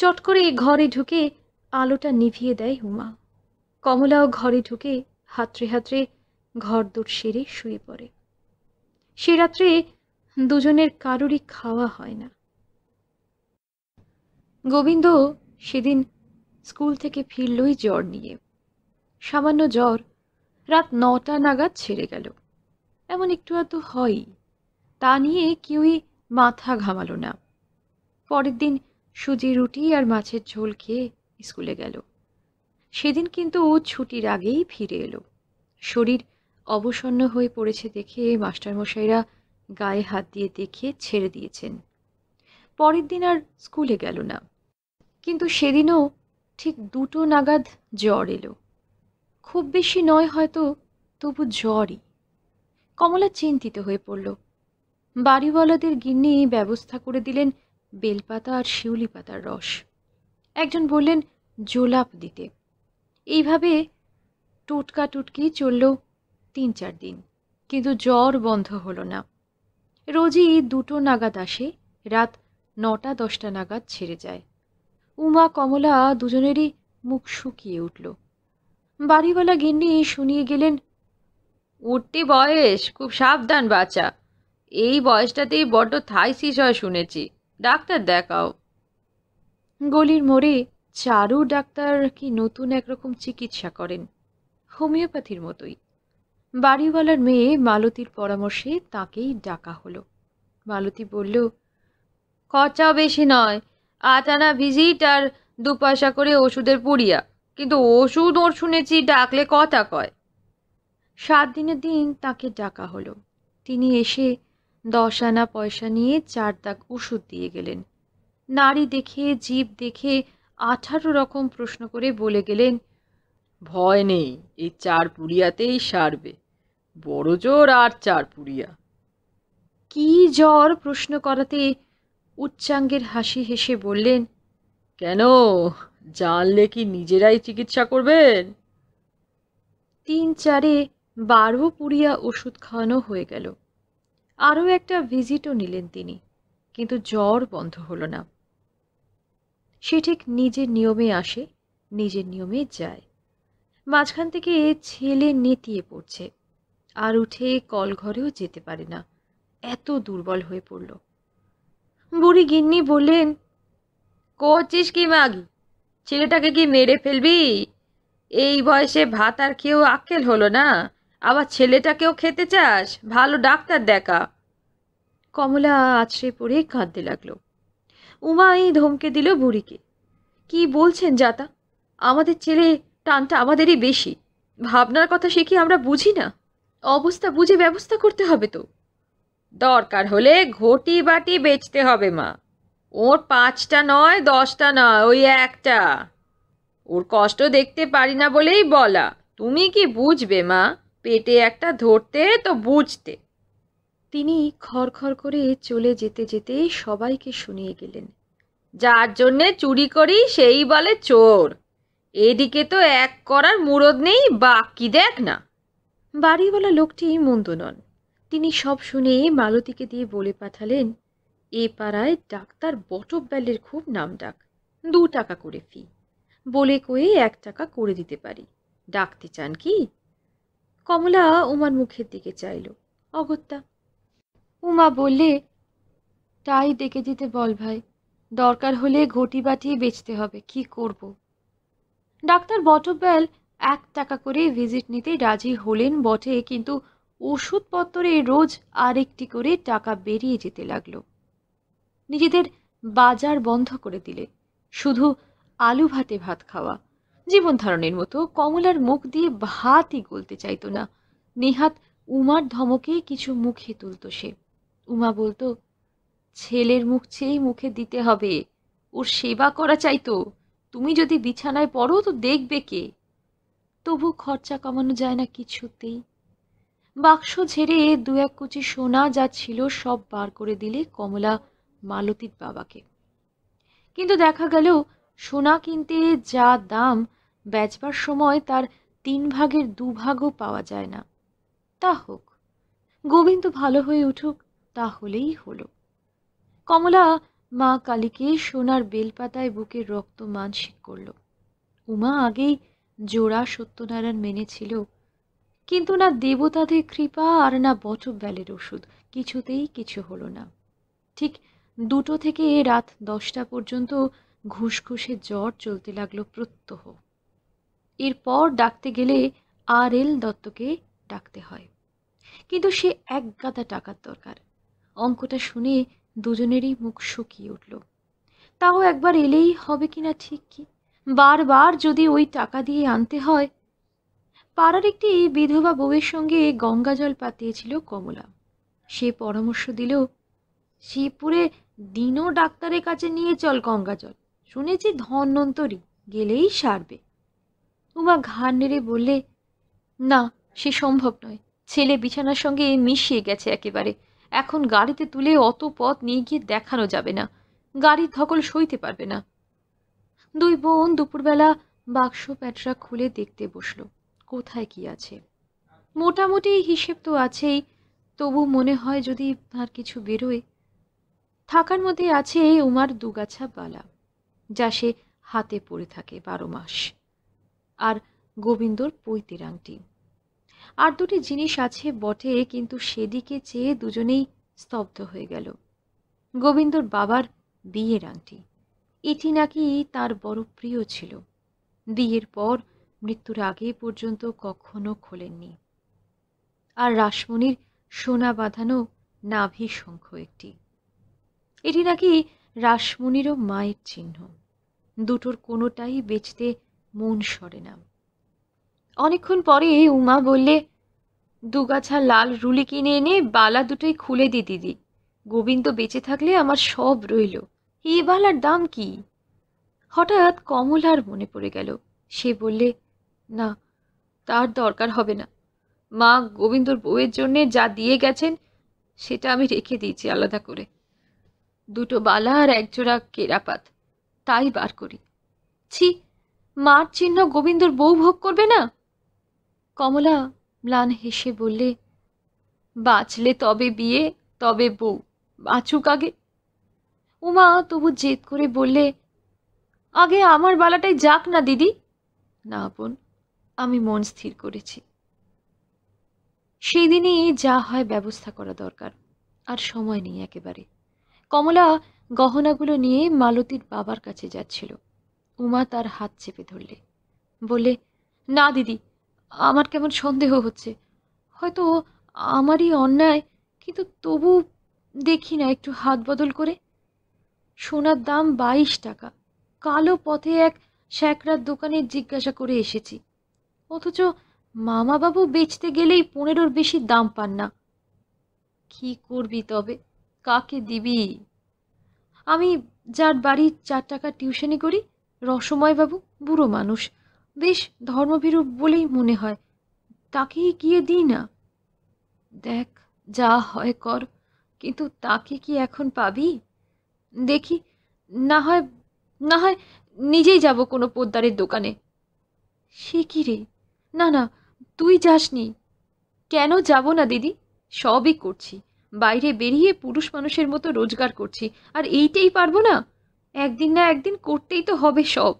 চট করে ঘরে ঢুকে আলোটা নিভিয়ে দেয় উমা কমলাও ঘরে ঢুকে হাতড়ে হাতড়ে ঘর দূর সেরে শুয়ে পড়ে সে রাত্রে দুজনের কারোরই খাওয়া হয় না গোবিন্দ সেদিন স্কুল থেকে ফিরলই জ্বর নিয়ে সামান্য জ্বর রাত নটা নাগাদ ছেড়ে গেল এমন একটু আধটু হয়ই তা নিয়ে কেউই মাথা ঘামালো না পরের দিন সুজি রুটি আর মাছের ঝোল খেয়ে স্কুলে গেল সেদিন কিন্তু ছুটির আগেই ফিরে এলো শরীর অবসন্ন হয়ে পড়েছে দেখে মাস্টারমশাইরা গায়ে হাত দিয়ে দেখে ছেড়ে দিয়েছেন পরের দিন আর স্কুলে গেল না কিন্তু সেদিনও ঠিক দুটো নাগাদ জ্বর এলো খুব বেশি নয় হয়তো তবু জ্বরই কমলা চিন্তিত হয়ে পড়ল বাড়িওয়ালাদের গিন্নি ব্যবস্থা করে দিলেন বেলপাতা আর শিউলি পাতার রস একজন বললেন জোলাপ দিতে এইভাবে টুটকা টুটকি চলল তিন চার দিন কিন্তু জ্বর বন্ধ হলো না রোজই দুটো নাগাদ আসে রাত নটা দশটা নাগাদ ছেড়ে যায় উমা কমলা দুজনেরই মুখ শুকিয়ে উঠল বাড়িওয়ালা গিন্নি শুনিয়ে গেলেন উঠতি বয়স খুব সাবধান বাচ্চা এই বয়সটাতেই বড্ড থাইসিস হয় শুনেছি ডাক্তার দেখাও গলির মোড়ে চারু ডাক্তার কি নতুন একরকম চিকিৎসা করেন হোমিওপ্যাথির মতোই বাড়িওয়ালার মেয়ে মালতীর পরামর্শে তাকেই ডাকা হলো মালতী বলল খরচাও বেশি নয় আট আনা ভিজিট আর দু পয়সা করে ওষুধের পুড়িয়া কিন্তু ওষুধ ওর শুনেছি ডাকলে কথা কয় সাত দিনের দিন তাকে ডাকা হলো তিনি এসে দশ আনা পয়সা নিয়ে চার দাগ ওষুধ দিয়ে গেলেন নারী দেখে জীব দেখে আঠারো রকম প্রশ্ন করে বলে গেলেন ভয় নেই এই চার পুরিয়াতেই সারবে বড় জোর আর চার পুরিয়া কি জ্বর প্রশ্ন করাতে উচ্চাঙ্গের হাসি হেসে বললেন কেন জানলে কি নিজেরাই চিকিৎসা করবেন তিন চারে বারো পুরিয়া ওষুধ খাওয়ানো হয়ে গেল আরও একটা ভিজিটও নিলেন তিনি কিন্তু জ্বর বন্ধ হলো না সে ঠিক নিজের নিয়মে আসে নিজের নিয়মে যায় মাঝখান থেকে ছেলে নেতিয়ে পড়ছে আর উঠে কল ঘরেও যেতে পারে না এত দুর্বল হয়ে পড়ল বুড়ি গিন্নি বললেন করছিস কি মাগি ছেলেটাকে কি মেরে ফেলবি এই বয়সে ভাত আর খেয়েও আক্কেল হলো না আবার ছেলেটাকেও খেতে চাস ভালো ডাক্তার দেখা কমলা আছড়ে পড়ে কাঁদতে লাগলো উমাই ধমকে দিল বুড়িকে কি বলছেন জাতা আমাদের ছেলে টানটা আমাদেরই বেশি ভাবনার কথা সে কি আমরা বুঝি না অবস্থা বুঝে ব্যবস্থা করতে হবে তো দরকার হলে ঘটি বাটি বেচতে হবে মা ওর পাঁচটা নয় দশটা নয় ওই একটা ওর কষ্ট দেখতে পারি না বলেই বলা তুমি কি বুঝবে মা পেটে একটা ধরতে তো বুঝতে তিনি খড়খড় করে চলে যেতে যেতে সবাইকে শুনিয়ে গেলেন যার জন্যে চুরি করি সেই বলে চোর এদিকে তো এক করার মুরদ নেই বাকি দেখ না বাড়িওয়ালা লোকটি মন্দ নন তিনি সব শুনে মালতীকে দিয়ে বলে পাঠালেন এ পাড়ায় ডাক্তার ব্যালের খুব নাম ডাক দু টাকা করে ফি বলে কয়ে এক টাকা করে দিতে পারি ডাকতে চান কি কমলা উমার মুখের দিকে চাইল অগত্যা উমা বললে তাই ডেকে দিতে বল ভাই দরকার হলে ঘটি বাটি বেচতে হবে কি করব। ডাক্তার বটব্যাল এক টাকা করে ভিজিট নিতে রাজি হলেন বটে কিন্তু ওষুধপত্রে রোজ আরেকটি করে টাকা বেরিয়ে যেতে লাগলো নিজেদের বাজার বন্ধ করে দিলে শুধু আলু ভাতে ভাত খাওয়া জীবন ধারণের মতো কমলার মুখ দিয়ে ভাতই গলতে চাইত না নেহাত উমার ধমকে কিছু মুখে তুলত সে উমা বলতো ছেলের মুখ চেয়েই মুখে দিতে হবে ওর সেবা করা চাইতো তুমি যদি বিছানায় পড়ো তো দেখবে কে তবু খরচা কমানো যায় না কিছুতেই বাক্স ঝেড়ে দু এক কুচি সোনা যা ছিল সব বার করে দিলে কমলা মালতীর বাবাকে কিন্তু দেখা গেল সোনা কিনতে যা দাম বেচবার সময় তার তিন ভাগের দুভাগও পাওয়া যায় না তা হোক গোবিন্দ ভালো হয়ে উঠুক তাহলেই হলো কমলা মা কালীকে সোনার বেলপাতায় বুকের রক্ত মানসিক করল উমা আগেই জোড়া সত্যনারায়ণ মেনেছিল কিন্তু না দেবতাদের কৃপা আর না ব্যালের ওষুধ কিছুতেই কিছু হলো না ঠিক দুটো থেকে রাত দশটা পর্যন্ত ঘুষঘুষে জ্বর চলতে লাগলো প্রত্যহ এরপর ডাকতে গেলে আর এল দত্তকে ডাকতে হয় কিন্তু সে এক গাদা টাকার দরকার অঙ্কটা শুনে দুজনেরই মুখ শুকিয়ে উঠল তাও একবার এলেই হবে কিনা ঠিক কি বারবার যদি ওই টাকা দিয়ে আনতে হয় পাড়ার একটি বিধবা বউয়ের সঙ্গে গঙ্গা জল পাতিয়েছিল কমলা সে পরামর্শ দিল শিবপুরে দিনও ডাক্তারের কাছে নিয়ে চল গঙ্গা জল শুনেছি ধন্যন্তরী গেলেই সারবে উমা ঘাড় নেড়ে বললে না সে সম্ভব নয় ছেলে বিছানার সঙ্গে মিশিয়ে গেছে একেবারে এখন গাড়িতে তুলে অত পথ নিয়ে গিয়ে দেখানো যাবে না গাড়ির ধকল সইতে পারবে না দুই বোন দুপুরবেলা বাক্স প্যাটরা খুলে দেখতে বসল কোথায় কি আছে মোটামুটি হিসেব তো আছেই তবু মনে হয় যদি আর কিছু বেরোয় থাকার মধ্যে আছে উমার দুগাছা বালা যা সে হাতে পড়ে থাকে বারো মাস আর গোবিন্দর পৈতের আংটি আর দুটি জিনিস আছে বটে কিন্তু সেদিকে চেয়ে দুজনেই স্তব্ধ হয়ে গেল গোবিন্দর বাবার বিয়ের আংটি এটি নাকি তার বড় প্রিয় ছিল বিয়ের পর মৃত্যুর আগে পর্যন্ত কখনো খোলেননি আর রাসমণির সোনা বাঁধানো নাভি শঙ্খ একটি এটি নাকি রাসমণিরও মায়ের চিহ্ন দুটোর কোনোটাই বেচতে মন সরে না অনেকক্ষণ পরে উমা বললে দুগাছা লাল রুলি কিনে এনে বালা দুটোই খুলে দি দিদি গোবিন্দ বেঁচে থাকলে আমার সব রইল এ বালার দাম কি হঠাৎ কমলার মনে পড়ে গেল সে বললে না তার দরকার হবে না মা গোবিন্দর বউয়ের জন্যে যা দিয়ে গেছেন সেটা আমি রেখে দিয়েছি আলাদা করে দুটো বালা আর একজোড়া কেরাপাত তাই বার করি ছি মার চিহ্ন গোবিন্দর বউ ভোগ করবে না কমলা ম্লান হেসে বললে বাঁচলে তবে বিয়ে তবে বউ বাঁচুক আগে উমা তবু জেদ করে বললে আগে আমার বালাটাই যাক না দিদি না বোন আমি মন স্থির করেছি সেই দিনে যা হয় ব্যবস্থা করা দরকার আর সময় নেই একেবারে কমলা গহনাগুলো নিয়ে মালতীর বাবার কাছে যাচ্ছিল উমা তার হাত চেপে ধরলে বলে না দিদি আমার কেমন সন্দেহ হচ্ছে হয়তো আমারই অন্যায় কিন্তু তবু দেখি না একটু হাত বদল করে সোনার দাম বাইশ টাকা কালো পথে এক শ্যাকরার দোকানে জিজ্ঞাসা করে এসেছি অথচ মামাবাবু বেচতে গেলেই পনেরোর বেশি দাম পান না কি করবি তবে কাকে দিবি আমি যার বাড়ির চার টাকা টিউশনি করি রসময়বাবু বুড়ো মানুষ বেশ ধর্মভীরু বলেই মনে হয় তাকে গিয়ে দিই না দেখ যা হয় কর কিন্তু তাকে কি এখন পাবি দেখি না হয় না হয় নিজেই যাব কোনো পোদ্দারের দোকানে সে কি রে না না তুই যাসনি কেন যাব না দিদি সবই করছি বাইরে বেরিয়ে পুরুষ মানুষের মতো রোজগার করছি আর এইটাই পারবো না একদিন না একদিন করতেই তো হবে সব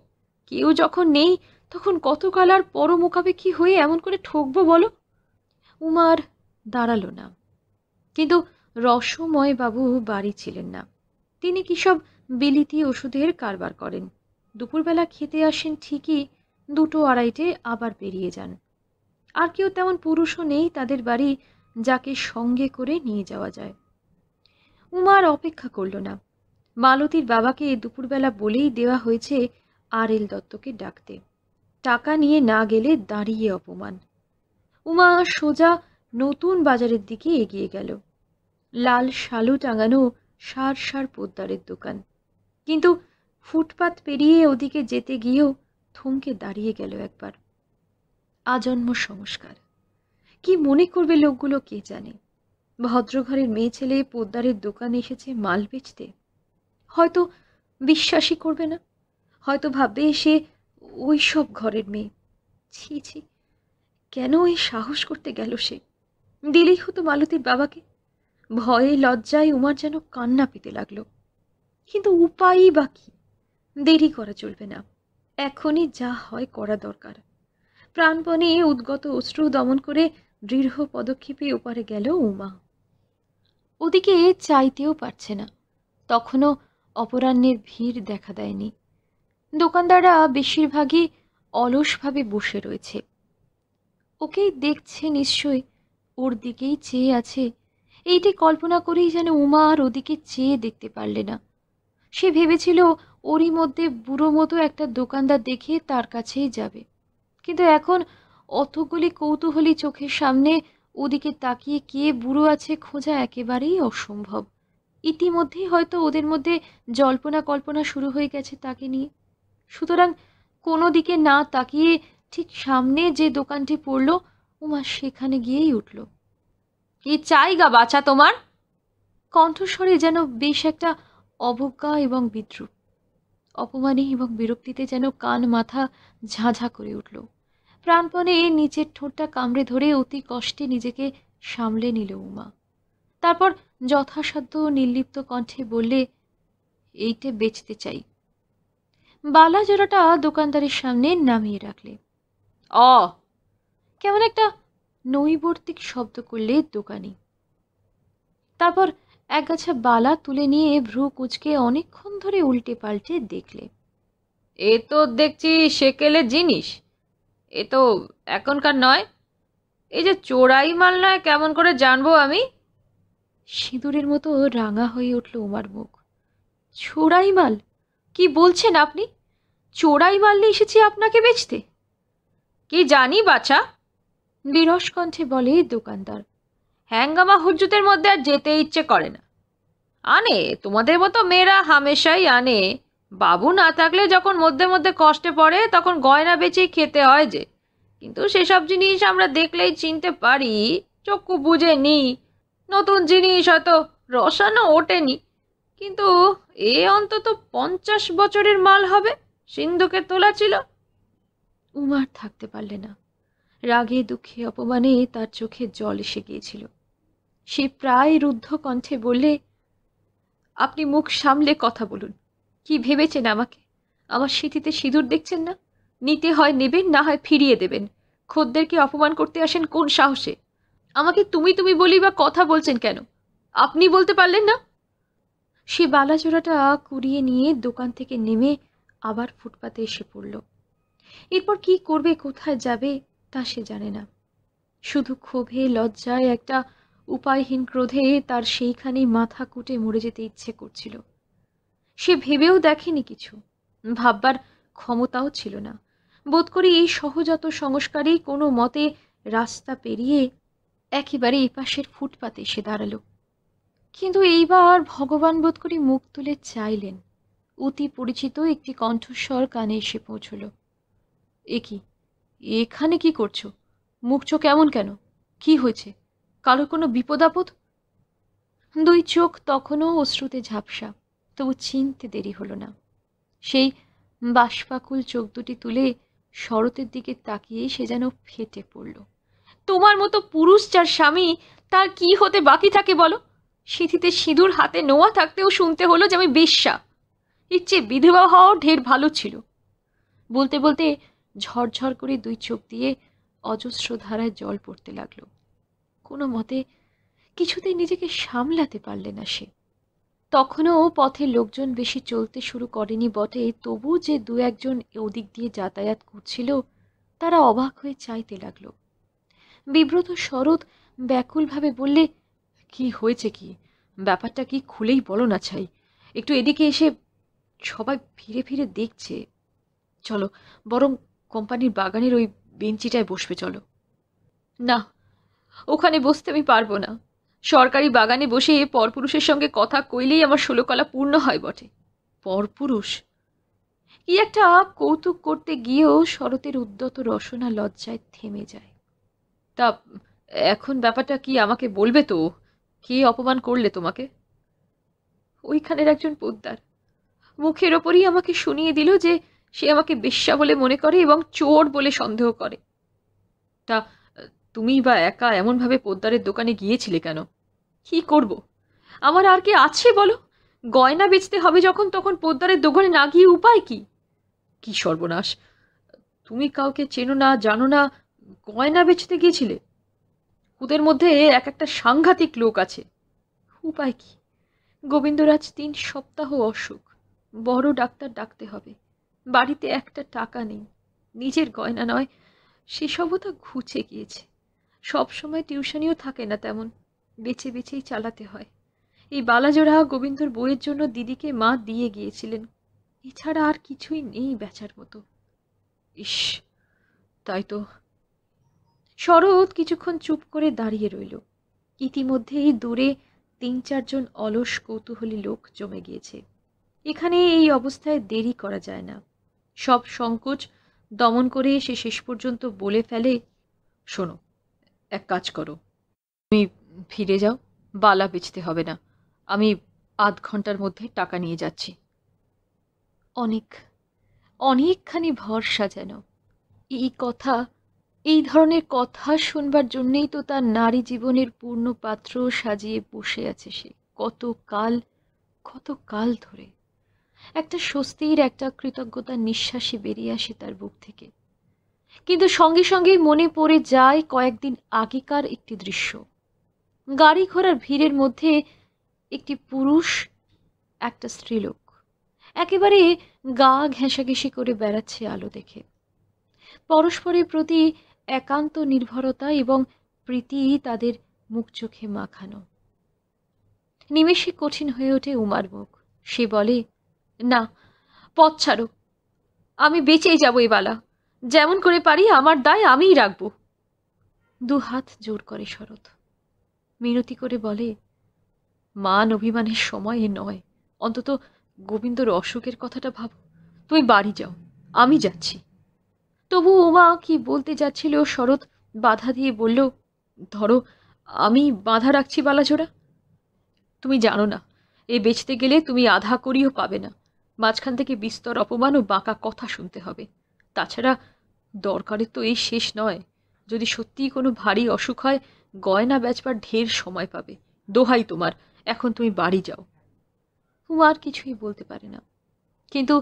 কেউ যখন নেই তখন কতকাল আর পরমুখাপেক্ষী হয়ে এমন করে ঠকবো বলো উমার দাঁড়ালো না কিন্তু রসময় বাবু বাড়ি ছিলেন না তিনি সব বিলিতি ওষুধের কারবার করেন দুপুরবেলা খেতে আসেন ঠিকই দুটো আড়াইটে আবার বেরিয়ে যান আর কেউ তেমন পুরুষও নেই তাদের বাড়ি যাকে সঙ্গে করে নিয়ে যাওয়া যায় উমার অপেক্ষা করল না মালতীর বাবাকে দুপুরবেলা বলেই দেওয়া হয়েছে আর এল দত্তকে ডাকতে টাকা নিয়ে না গেলে দাঁড়িয়ে অপমান উমা সোজা নতুন বাজারের দিকে এগিয়ে গেল লাল শালু টাঙানো সার সার পোদ্দারের দোকান কিন্তু ফুটপাত পেরিয়ে ওদিকে যেতে গিয়েও থমকে দাঁড়িয়ে গেল একবার আজন্ম সংস্কার কি মনে করবে লোকগুলো কে জানে ভদ্রঘরের মেয়ে ছেলে পোদ্দারের দোকানে এসেছে মাল বেচতে হয়তো বিশ্বাসই করবে না হয়তো ভাববে সে ওই সব ঘরের মেয়ে ছি ছি কেন এই সাহস করতে গেল সে দিলেই হতো মালতীর বাবাকে ভয়ে লজ্জায় উমার যেন কান্না পেতে লাগলো কিন্তু উপায়ই বা কি দেরি করা চলবে না এখনই যা হয় করা দরকার প্রাণপণে উদ্গত অশ্রু দমন করে দৃঢ় পদক্ষেপে ওপারে গেল উমা ওদিকে চাইতেও পারছে না তখনও অপরাহ্নের ভিড় দেখা দেয়নি দোকানদাররা বেশিরভাগই অলসভাবে বসে রয়েছে ওকেই দেখছে নিশ্চয়ই ওর দিকেই চেয়ে আছে এইটি কল্পনা করেই যেন উমা আর ওদিকে চেয়ে দেখতে পারলে না সে ভেবেছিল ওরই মধ্যে বুড়ো মতো একটা দোকানদার দেখে তার কাছেই যাবে কিন্তু এখন অতগুলি কৌতূহলী চোখের সামনে ওদিকে তাকিয়ে কে বুড়ো আছে খোঁজা একেবারেই অসম্ভব ইতিমধ্যেই হয়তো ওদের মধ্যে জল্পনা কল্পনা শুরু হয়ে গেছে তাকে নিয়ে সুতরাং কোনো দিকে না তাকিয়ে ঠিক সামনে যে দোকানটি পড়ল উমা সেখানে গিয়েই উঠল কি চাই গা বাছা তোমার কণ্ঠস্বরে যেন বেশ একটা অবজ্ঞা এবং বিদ্রুপ অপমানে এবং বিরক্তিতে যেন কান মাথা ঝাঁঝা করে উঠল প্রাণপণে এই নিচের ঠোঁটটা কামড়ে ধরে অতি কষ্টে নিজেকে সামলে নিল উমা তারপর যথাসাধ্য নির্লিপ্ত কণ্ঠে বললে এইটে বেচতে চাই বালা জোড়াটা দোকানদারের সামনে নামিয়ে রাখলে অ কেমন একটা নৈবর্তিক শব্দ করলে দোকানি তারপর একগাছা বালা তুলে নিয়ে ভ্রু কুচকে অনেকক্ষণ ধরে উল্টে পাল্টে দেখলে এ তো দেখছি সেকেলে জিনিস এ তো এখনকার নয় এই যে চোরাই মাল নয় কেমন করে জানবো আমি সিঁদুরের মতো রাঙা হয়ে উঠল উমার মুখ চোরাই মাল কি বলছেন আপনি চোরাই নিয়ে এসেছি আপনাকে বেচতে কি জানি বাছা বিরস কণ্ঠে বলে দোকানদার হ্যাঙ্গামা হুজুতের মধ্যে আর যেতে ইচ্ছে করে না আনে তোমাদের মতো মেয়েরা হামেশাই আনে বাবু না থাকলে যখন মধ্যে মধ্যে কষ্টে পড়ে তখন গয়না বেচেই খেতে হয় যে কিন্তু সেসব জিনিস আমরা দেখলেই চিনতে পারি চক্ষু বুঝে নিই নতুন জিনিস হয়তো রসানো ওঠেনি কিন্তু এ অন্তত পঞ্চাশ বছরের মাল হবে সিন্ধুকে তোলা ছিল উমার থাকতে পারলে না রাগে দুঃখে অপমানে তার চোখে জল এসে গিয়েছিল সে প্রায় রুদ্ধ কণ্ঠে বললে আপনি মুখ সামলে কথা বলুন কি ভেবেছেন আমাকে আমার স্মৃতিতে সিঁদুর দেখছেন না নিতে হয় নেবেন না হয় ফিরিয়ে দেবেন খদ্দেরকে অপমান করতে আসেন কোন সাহসে আমাকে তুমি তুমি বলি বা কথা বলছেন কেন আপনি বলতে পারলেন না সে বালাজোড়াটা কুড়িয়ে নিয়ে দোকান থেকে নেমে আবার ফুটপাতে এসে পড়ল এরপর কি করবে কোথায় যাবে তা সে জানে না শুধু ক্ষোভে লজ্জায় একটা উপায়হীন ক্রোধে তার সেইখানেই মাথা কুটে মরে যেতে ইচ্ছে করছিল সে ভেবেও দেখেনি কিছু ভাববার ক্ষমতাও ছিল না বোধ করি এই সহজাত সংস্কারেই কোনো মতে রাস্তা পেরিয়ে একেবারে এপাশের ফুটপাতে এসে দাঁড়ালো কিন্তু এইবার ভগবান বোধ করি মুখ তুলে চাইলেন অতি পরিচিত একটি কণ্ঠস্বর কানে এসে পৌঁছল এ কি এখানে কি করছো মুখ চোখ এমন কেন কি হয়েছে কারোর কোনো বিপদ আপদ দুই চোখ তখনও অশ্রুতে ঝাপসা তবু চিনতে দেরি হলো না সেই বাষ্পাকুল চোখ দুটি তুলে শরতের দিকে তাকিয়ে সে যেন ফেটে পড়ল তোমার মতো পুরুষ যার স্বামী তার কি হতে বাকি থাকে বলো সিঁথিতে সিঁদুর হাতে নোয়া থাকতেও শুনতে হলো যে আমি বিশ্বা ইচ্ছে বিধবা হওয়াও ঢের ভালো ছিল বলতে বলতে ঝরঝর করে দুই চোখ দিয়ে অজস্র ধারায় জল পড়তে লাগল কোনো মতে কিছুতেই নিজেকে সামলাতে পারলে না সে তখনও পথে লোকজন বেশি চলতে শুরু করেনি বটে তবু যে দু একজন ওদিক দিয়ে যাতায়াত করছিল তারা অবাক হয়ে চাইতে লাগল বিব্রত শরৎ ব্যাকুলভাবে বললে কি হয়েছে কি ব্যাপারটা কি খুলেই বলো না চাই একটু এদিকে এসে সবাই ফিরে ফিরে দেখছে চলো বরং কোম্পানির বাগানের ওই বেঞ্চিটায় বসবে চলো না ওখানে বসতে আমি পারবো না সরকারি বাগানে বসে এ পরপুরুষের সঙ্গে কথা কইলেই আমার ষোলোকলা পূর্ণ হয় বটে পরপুরুষ কি একটা কৌতুক করতে গিয়েও শরতের উদ্যত রসনা লজ্জায় থেমে যায় তা এখন ব্যাপারটা কি আমাকে বলবে তো কে অপমান করলে তোমাকে ওইখানের একজন পোদ্দার মুখের ওপরই আমাকে শুনিয়ে দিল যে সে আমাকে বেশ্যা বলে মনে করে এবং চোর বলে সন্দেহ করে তা তুমি বা একা এমনভাবে পোদ্দারের দোকানে গিয়েছিলে কেন কি করব। আমার আর কে আছে বলো গয়না বেচতে হবে যখন তখন পোদ্দারের দোকানে না গিয়ে উপায় কি কি সর্বনাশ তুমি কাউকে চেনো না জানো না গয়না বেচতে গিয়েছিলে ওদের মধ্যে এক একটা সাংঘাতিক লোক আছে উপায় কি গোবিন্দরাজ তিন সপ্তাহ অসুখ বড় ডাক্তার ডাকতে হবে বাড়িতে একটা টাকা নেই নিজের গয়না নয় সেসবও তা ঘুচে গিয়েছে সব সময় টিউশনিও থাকে না তেমন বেছে বেছেই চালাতে হয় এই বালাজোড়া গোবিন্দর বইয়ের জন্য দিদিকে মা দিয়ে গিয়েছিলেন এছাড়া আর কিছুই নেই বেচার মতো ইস তাই তো শরৎ কিছুক্ষণ চুপ করে দাঁড়িয়ে রইল ইতিমধ্যেই দূরে তিন চারজন অলস কৌতূহলী লোক জমে গিয়েছে এখানে এই অবস্থায় দেরি করা যায় না সব সংকোচ দমন করে সে শেষ পর্যন্ত বলে ফেলে শোনো এক কাজ করো তুমি ফিরে যাও বালা বেচতে হবে না আমি আধ ঘন্টার মধ্যে টাকা নিয়ে যাচ্ছি অনেক অনেকখানি ভরসা যেন এই কথা এই ধরনের কথা শুনবার জন্যেই তো তার নারী জীবনের পূর্ণ পাত্র সাজিয়ে বসে আছে সে কত কাল কত কাল ধরে একটা স্বস্তির একটা কৃতজ্ঞতা নিঃশ্বাসে বেরিয়ে আসে তার বুক থেকে কিন্তু সঙ্গে সঙ্গেই মনে পড়ে যায় কয়েকদিন আগেকার একটি দৃশ্য গাড়ি ঘোড়ার ভিড়ের মধ্যে একটি পুরুষ একটা স্ত্রীলোক একেবারে গা ঘেঁষাঘেঁষি করে বেড়াচ্ছে আলো দেখে পরস্পরের প্রতি একান্ত নির্ভরতা এবং প্রীতি তাদের মুখ চোখে মাখানো নিমেষে কঠিন হয়ে ওঠে উমার মুখ সে বলে না পথ ছাড়ো আমি বেঁচেই যাবো এবালা যেমন করে পারি আমার দায় আমিই রাখব দু হাত জোর করে শরৎ মিনতি করে বলে মান অভিমানের সময় নয় অন্তত গোবিন্দর অসুখের কথাটা ভাবো তুমি বাড়ি যাও আমি যাচ্ছি তবু ওমা কি বলতে যাচ্ছিল শরৎ বাধা দিয়ে বলল ধরো আমি বাধা রাখছি বালাজোড়া তুমি জানো না এ বেচতে গেলে তুমি আধা করিও পাবে না মাঝখান থেকে বিস্তর অপমান ও বাঁকা কথা শুনতে হবে তাছাড়া দরকারের তো এই শেষ নয় যদি সত্যিই কোনো ভারী অসুখ হয় গয়না বেচবার ঢের সময় পাবে দোহাই তোমার এখন তুমি বাড়ি যাও আর কিছুই বলতে পারে না কিন্তু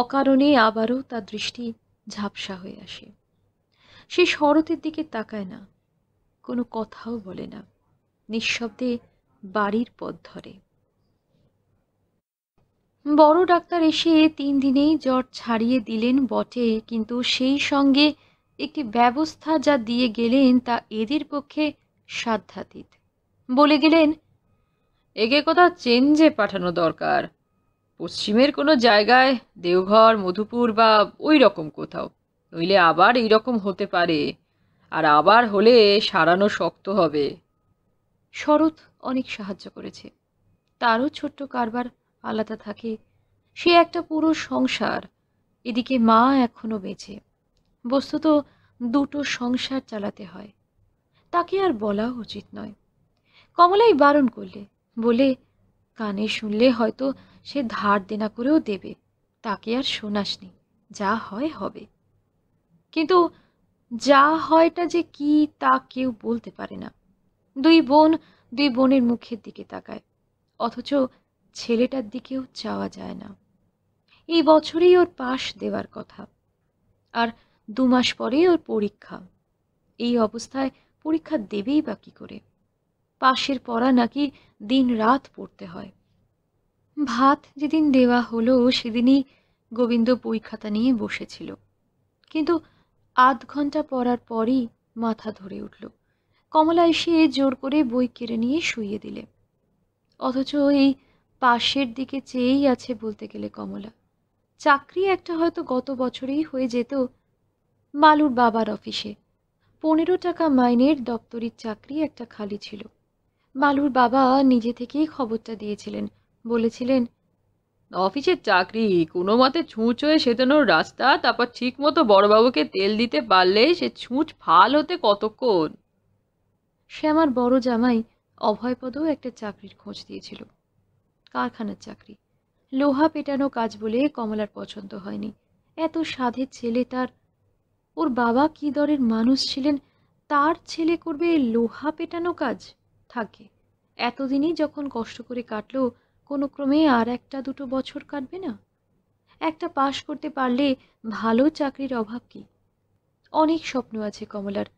অকারণে আবারও তার দৃষ্টি ঝাপসা হয়ে আসে সে শরতের দিকে তাকায় না কোনো কথাও বলে না নিঃশব্দে বাড়ির পথ ধরে বড় ডাক্তার এসে তিন দিনেই জ্বর ছাড়িয়ে দিলেন বটে কিন্তু সেই সঙ্গে একটি ব্যবস্থা যা দিয়ে গেলেন তা এদের পক্ষে সাধ্যাতীত বলে গেলেন একে কথা চেঞ্জে পাঠানো দরকার পশ্চিমের কোনো জায়গায় দেওঘর মধুপুর বা ওই রকম কোথাও নইলে আবার এই রকম হতে পারে আর আবার হলে সারানো শক্ত হবে শরৎ অনেক সাহায্য করেছে তারও ছোট্ট কারবার আলাদা থাকে সে একটা পুরো সংসার এদিকে মা এখনও বেঁচে বস্তুত দুটো সংসার চালাতে হয় তাকে আর বলা উচিত নয় কমলাই বারণ করলে বলে কানে শুনলে হয়তো সে ধার দেনা করেও দেবে তাকে আর শোনাসনি যা হয় হবে কিন্তু যা হয়টা যে কি তা কেউ বলতে পারে না দুই বোন দুই বোনের মুখের দিকে তাকায় অথচ ছেলেটার দিকেও চাওয়া যায় না এই বছরেই ওর পাশ দেওয়ার কথা আর দু মাস পরে ওর পরীক্ষা এই অবস্থায় পরীক্ষা দেবেই বা কী করে পাশের পড়া নাকি দিন রাত পড়তে হয় ভাত যেদিন দেওয়া হলো সেদিনই গোবিন্দ বইখাতা নিয়ে বসেছিল কিন্তু আধ ঘন্টা পড়ার পরই মাথা ধরে উঠল কমলা এসে জোর করে বই কেড়ে নিয়ে শুইয়ে দিলে অথচ এই পাশের দিকে চেয়েই আছে বলতে গেলে কমলা চাকরি একটা হয়তো গত বছরেই হয়ে যেত মালুর বাবার অফিসে পনেরো টাকা মাইনের দপ্তরির চাকরি একটা খালি ছিল মালুর বাবা নিজে থেকেই খবরটা দিয়েছিলেন বলেছিলেন অফিসের চাকরি কোনো মতে ছুঁচ হয়ে সেতানোর রাস্তা তারপর ঠিক মতো বড়বাবুকে তেল দিতে পারলে সে ছুঁচ ফাল হতে কতক্ষণ সে আমার বড় জামাই অভয়পদও একটা চাকরির খোঁজ দিয়েছিল কারখানার চাকরি লোহা পেটানো কাজ বলে কমলার পছন্দ হয়নি এত সাধের ছেলে তার ওর বাবা কী দরের মানুষ ছিলেন তার ছেলে করবে লোহা পেটানো কাজ থাকে এতদিনই যখন কষ্ট করে কাটলো কোনো ক্রমে আর একটা দুটো বছর কাটবে না একটা পাশ করতে পারলে ভালো চাকরির অভাব কি অনেক স্বপ্ন আছে কমলার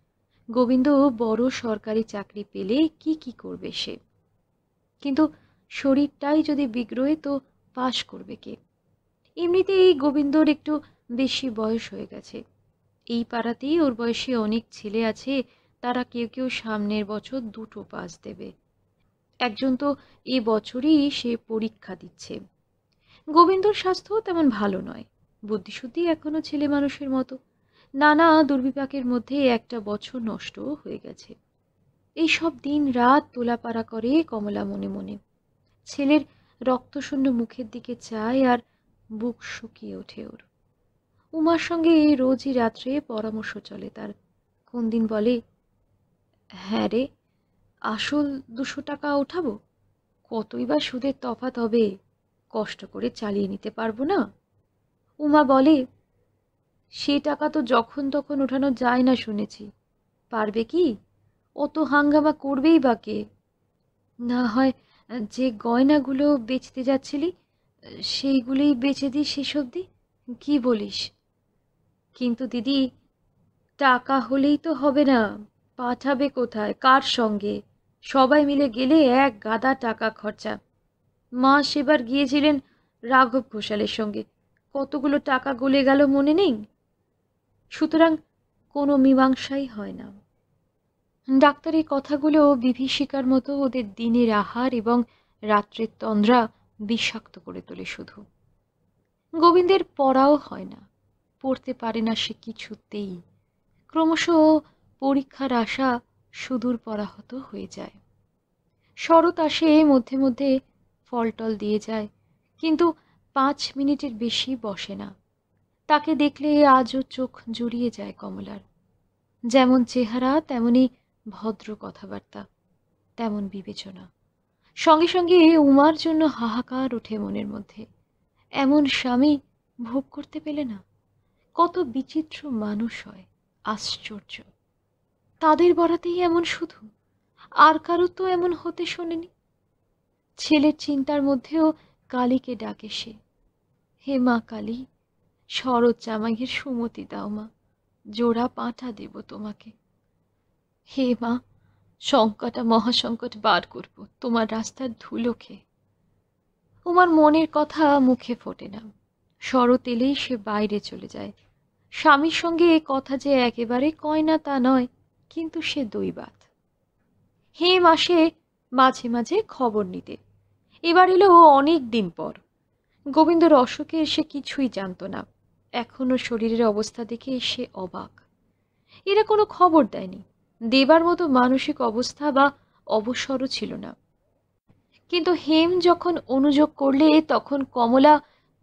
গোবিন্দ বড় সরকারি চাকরি পেলে কি কি করবে সে কিন্তু শরীরটাই যদি বিগ্রহে তো পাশ করবে কে এমনিতেই গোবিন্দর একটু বেশি বয়স হয়ে গেছে এই পাড়াতেই ওর বয়সে অনেক ছেলে আছে তারা কেউ কেউ সামনের বছর দুটো পাস দেবে একজন তো এ বছরই সে পরীক্ষা দিচ্ছে গোবিন্দর স্বাস্থ্য তেমন ভালো নয় বুদ্ধিশুদ্ধি এখনও ছেলে মানুষের মতো নানা দুর্বিপাকের মধ্যে একটা বছর নষ্ট হয়ে গেছে এই সব দিন রাত তোলাপাড়া করে কমলা মনে মনে ছেলের রক্তশূন্য মুখের দিকে চায় আর বুক শুকিয়ে ওঠে ওর উমার সঙ্গে এই রোজই রাত্রে পরামর্শ চলে তার কোন দিন বলে হ্যাঁ রে আসল দুশো টাকা ওঠাবো কতই বা সুদের তফাত হবে কষ্ট করে চালিয়ে নিতে পারবো না উমা বলে সে টাকা তো যখন তখন ওঠানো যায় না শুনেছি পারবে কি অত হাঙ্গামা করবেই বা কে না হয় যে গয়নাগুলো বেচতে যাচ্ছিলি সেইগুলোই বেচে দিই শেষ দি কি বলিস কিন্তু দিদি টাকা হলেই তো হবে না পাঠাবে কোথায় কার সঙ্গে সবাই মিলে গেলে এক গাদা টাকা খরচা মা সেবার গিয়েছিলেন রাঘব ঘোষালের সঙ্গে কতগুলো টাকা গলে গেল মনে নেই সুতরাং কোনো মীমাংসাই হয় না এই কথাগুলো বিভীষিকার মতো ওদের দিনের আহার এবং রাত্রের তন্দ্রা বিষাক্ত করে তোলে শুধু গোবিন্দের পড়াও হয় না পড়তে পারে না সে কিছুতেই ক্রমশ পরীক্ষার আশা সুদূর পরাহত হয়ে যায় শরৎ আসে মধ্যে মধ্যে ফলটল দিয়ে যায় কিন্তু পাঁচ মিনিটের বেশি বসে না তাকে দেখলে আজও চোখ জুড়িয়ে যায় কমলার যেমন চেহারা তেমনি ভদ্র কথাবার্তা তেমন বিবেচনা সঙ্গে সঙ্গে উমার জন্য হাহাকার ওঠে মনের মধ্যে এমন স্বামী ভোগ করতে পেলে না কত বিচিত্র মানুষ হয় আশ্চর্য তাদের বরাতেই এমন শুধু আর কারো তো এমন হতে শোনেনি ছেলের চিন্তার মধ্যেও কালীকে ডাকে সে হে মা কালী শরৎ জামাইয়ের সুমতি দাও মা জোড়া পাঁঠা দেব তোমাকে হে মা শঙ্কটা মহাসংকট বার করব তোমার রাস্তার ধুলো খেয়ে তোমার মনের কথা মুখে ফোটে না শরৎ এলেই সে বাইরে চলে যায় স্বামীর সঙ্গে এ কথা যে একেবারে কয় না তা নয় কিন্তু সে দৈবাত হেম আসে মাঝে মাঝে খবর নিতে এবার এলো অনেক দিন পর গোবিন্দ রসকের সে কিছুই জানত না এখনও শরীরের অবস্থা দেখে সে অবাক এরা কোনো খবর দেয়নি দেবার মতো মানসিক অবস্থা বা অবসরও ছিল না কিন্তু হেম যখন অনুযোগ করলে তখন কমলা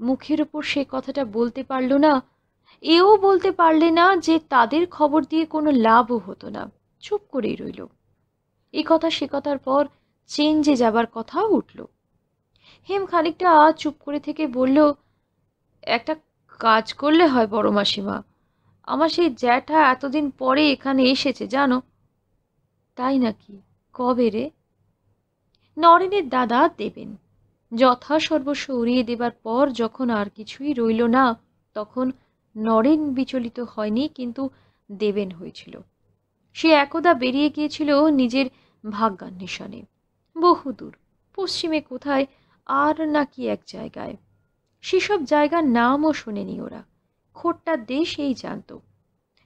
মুখের উপর সে কথাটা বলতে পারল না এও বলতে পারলে না যে তাদের খবর দিয়ে কোনো লাভও হতো না চুপ করেই রইল এ কথা সে কথার পর চেঞ্জে যাবার কথাও উঠল হেম খানিকটা চুপ করে থেকে বলল একটা কাজ করলে হয় বড় মাসিমা আমার সেই জ্যাঠা এতদিন পরে এখানে এসেছে জানো তাই নাকি কবে রে নরেনের দাদা দেবেন যথাসর্বস্ব উড়িয়ে দেবার পর যখন আর কিছুই রইল না তখন নরেন বিচলিত হয়নি কিন্তু দেবেন হয়েছিল সে একদা বেরিয়ে গিয়েছিল নিজের ভাগ্যান্বেষণে বহুদূর পশ্চিমে কোথায় আর নাকি এক জায়গায় সেসব জায়গার নামও শোনেনি ওরা খোট্টার দেশ এই জানত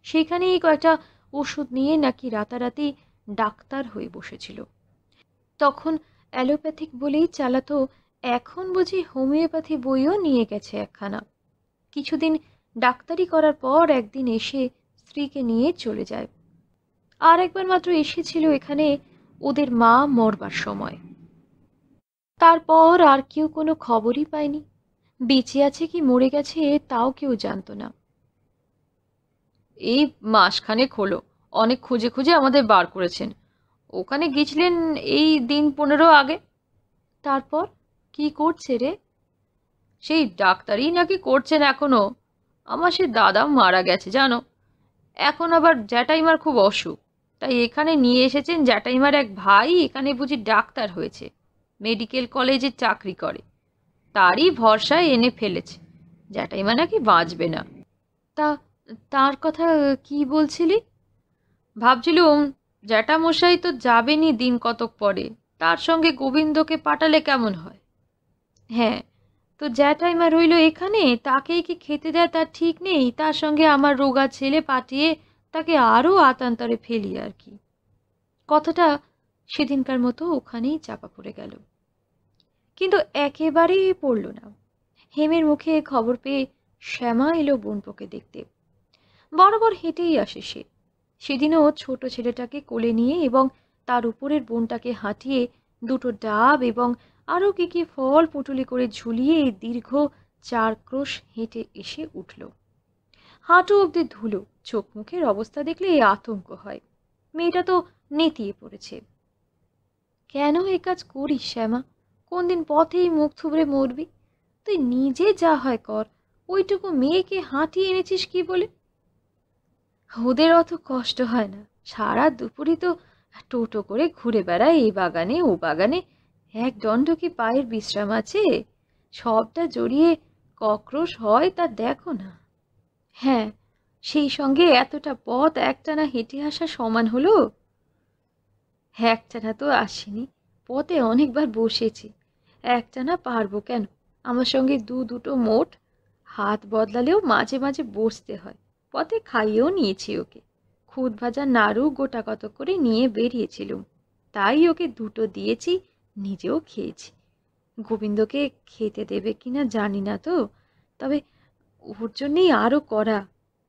সেখানেই কয়েকটা ওষুধ নিয়ে নাকি রাতারাতি ডাক্তার হয়ে বসেছিল তখন অ্যালোপ্যাথিক বলেই চালাতো এখন বুঝি হোমিওপ্যাথি বইও নিয়ে গেছে একখানা কিছুদিন ডাক্তারি করার পর একদিন এসে স্ত্রীকে নিয়ে চলে যায় আর একবার মাত্র এসেছিল এখানে ওদের মা মরবার সময় তারপর আর কেউ কোনো খবরই পায়নি বেঁচে আছে কি মরে গেছে তাও কেউ জানত না এই মাসখানেক হলো অনেক খুঁজে খুঁজে আমাদের বার করেছেন ওখানে গেছিলেন এই দিন পনেরো আগে তারপর কি করছে রে সেই ডাক্তারই নাকি করছেন এখনো আমার সে দাদা মারা গেছে জানো এখন আবার জ্যাঠাইমার খুব অসুখ তাই এখানে নিয়ে এসেছেন জ্যাঠাইমার এক ভাই এখানে বুঝি ডাক্তার হয়েছে মেডিকেল কলেজে চাকরি করে তারই ভরসায় এনে ফেলেছে জ্যাঠাইমা নাকি বাঁচবে না তা তার কথা কি বলছিলি ভাবছিলুম জ্যাঠামশাই তো যাবেনি দিন কতক পরে তার সঙ্গে গোবিন্দকে পাঠালে কেমন হয় হ্যাঁ তো জ্যাঠাইমা রইল এখানে তাকেই কি খেতে দেয় তার ঠিক নেই তার সঙ্গে আমার রোগা ছেলে পাঠিয়ে তাকে আরও আতান্তরে ফেলি আর কি কথাটা সেদিনকার মতো ওখানেই চাপা পড়ে গেল কিন্তু একেবারেই পড়ল না হেমের মুখে খবর পেয়ে শ্যামা এলো বোনপোকে দেখতে বরাবর হেঁটেই আসে সে সেদিনও ছোট ছেলেটাকে কোলে নিয়ে এবং তার উপরের বোনটাকে হাঁটিয়ে দুটো ডাব এবং আরও কী কী ফল পুটুলি করে ঝুলিয়ে এই দীর্ঘ চার ক্রোশ হেঁটে এসে উঠল হাঁটু অব্দি ধুলো চোখ মুখের অবস্থা দেখলে এই আতঙ্ক হয় মেয়েটা তো নেতিয়ে পড়েছে কেন এ কাজ করিস শ্যামা কোন দিন পথেই মুখ থুবড়ে মরবি তুই নিজে যা হয় কর ওইটুকু মেয়েকে হাঁটিয়ে এনেছিস কি বলে ওদের অত কষ্ট হয় না সারা দুপুরই তো টোটো করে ঘুরে বেড়ায় এই বাগানে ও বাগানে এক দণ্ড কি পায়ের বিশ্রাম আছে সবটা জড়িয়ে কক্রোশ হয় তা দেখো না হ্যাঁ সেই সঙ্গে এতটা পথ একটানা হেঁটে আসা সমান হলো একটানা তো আসিনি পথে অনেকবার বসেছি একটানা পারবো কেন আমার সঙ্গে দু দুটো মোট হাত বদলালেও মাঝে মাঝে বসতে হয় পথে খাইয়েও নিয়েছি ওকে খুদ ভাজা নাড়ু গোটা কত করে নিয়ে বেরিয়েছিলুম তাই ওকে দুটো দিয়েছি নিজেও খেয়েছি গোবিন্দকে খেতে দেবে কিনা জানি না তো তবে ওর জন্যেই আরও করা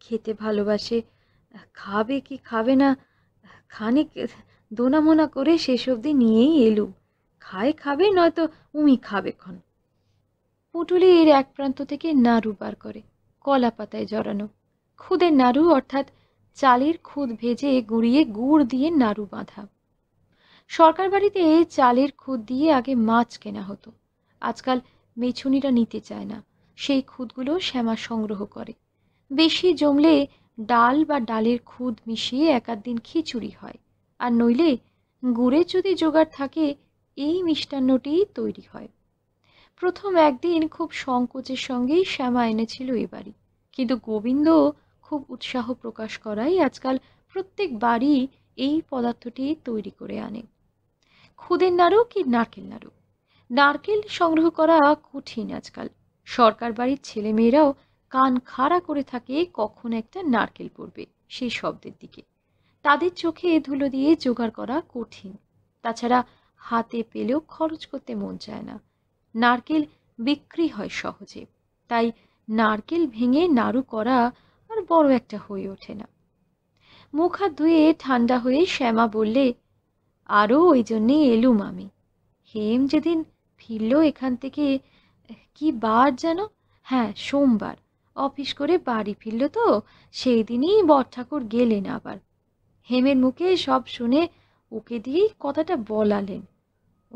খেতে ভালোবাসে খাবে কি খাবে না খানিক দোনামোনা করে শেষ অবধি নিয়েই এলুম খায় খাবে নয়তো উমি খাবে খন পুটুলি এর এক প্রান্ত থেকে নাড়ু বার করে কলা পাতায় জড়ানো খুদের নাড়ু অর্থাৎ চালের খুদ ভেজে গুঁড়িয়ে গুড় দিয়ে নাড়ু বাঁধা সরকার বাড়িতে চালের খুদ দিয়ে আগে মাছ কেনা হতো আজকাল মেছুনিরা নিতে চায় না সেই খুদগুলো শ্যামা সংগ্রহ করে বেশি জমলে ডাল বা ডালের খুদ মিশিয়ে একাধ দিন খিচুড়ি হয় আর নইলে গুড়ের যদি জোগাড় থাকে এই মিষ্টান্নটি তৈরি হয় প্রথম একদিন খুব সংকোচের সঙ্গেই শ্যামা এনেছিল এ বাড়ি কিন্তু গোবিন্দ খুব উৎসাহ প্রকাশ করায় আজকাল প্রত্যেক বাড়ি এই পদার্থটি তৈরি করে আনে খুদের নাড়ু কি নারকেল নাড়ু নারকেল সংগ্রহ করা কঠিন আজকাল সরকার বাড়ির ছেলেমেয়েরাও কান খাড়া করে থাকে কখন একটা নারকেল পড়বে সেই শব্দের দিকে তাদের চোখে ধুলো দিয়ে জোগাড় করা কঠিন তাছাড়া হাতে পেলেও খরচ করতে মন চায় না নারকেল বিক্রি হয় সহজে তাই নারকেল ভেঙে নাড়ু করা আর বড় একটা হয়ে ওঠে না মুখ হাত ধুয়ে ঠান্ডা হয়ে শ্যামা বললে আরও ওই জন্যে এলুম আমি হেম যেদিন ফিরল এখান থেকে কি বার যেন হ্যাঁ সোমবার অফিস করে বাড়ি ফিরল তো সেই দিনই বর ঠাকুর গেলেন আবার হেমের মুখে সব শুনে ওকে দিয়েই কথাটা বলালেন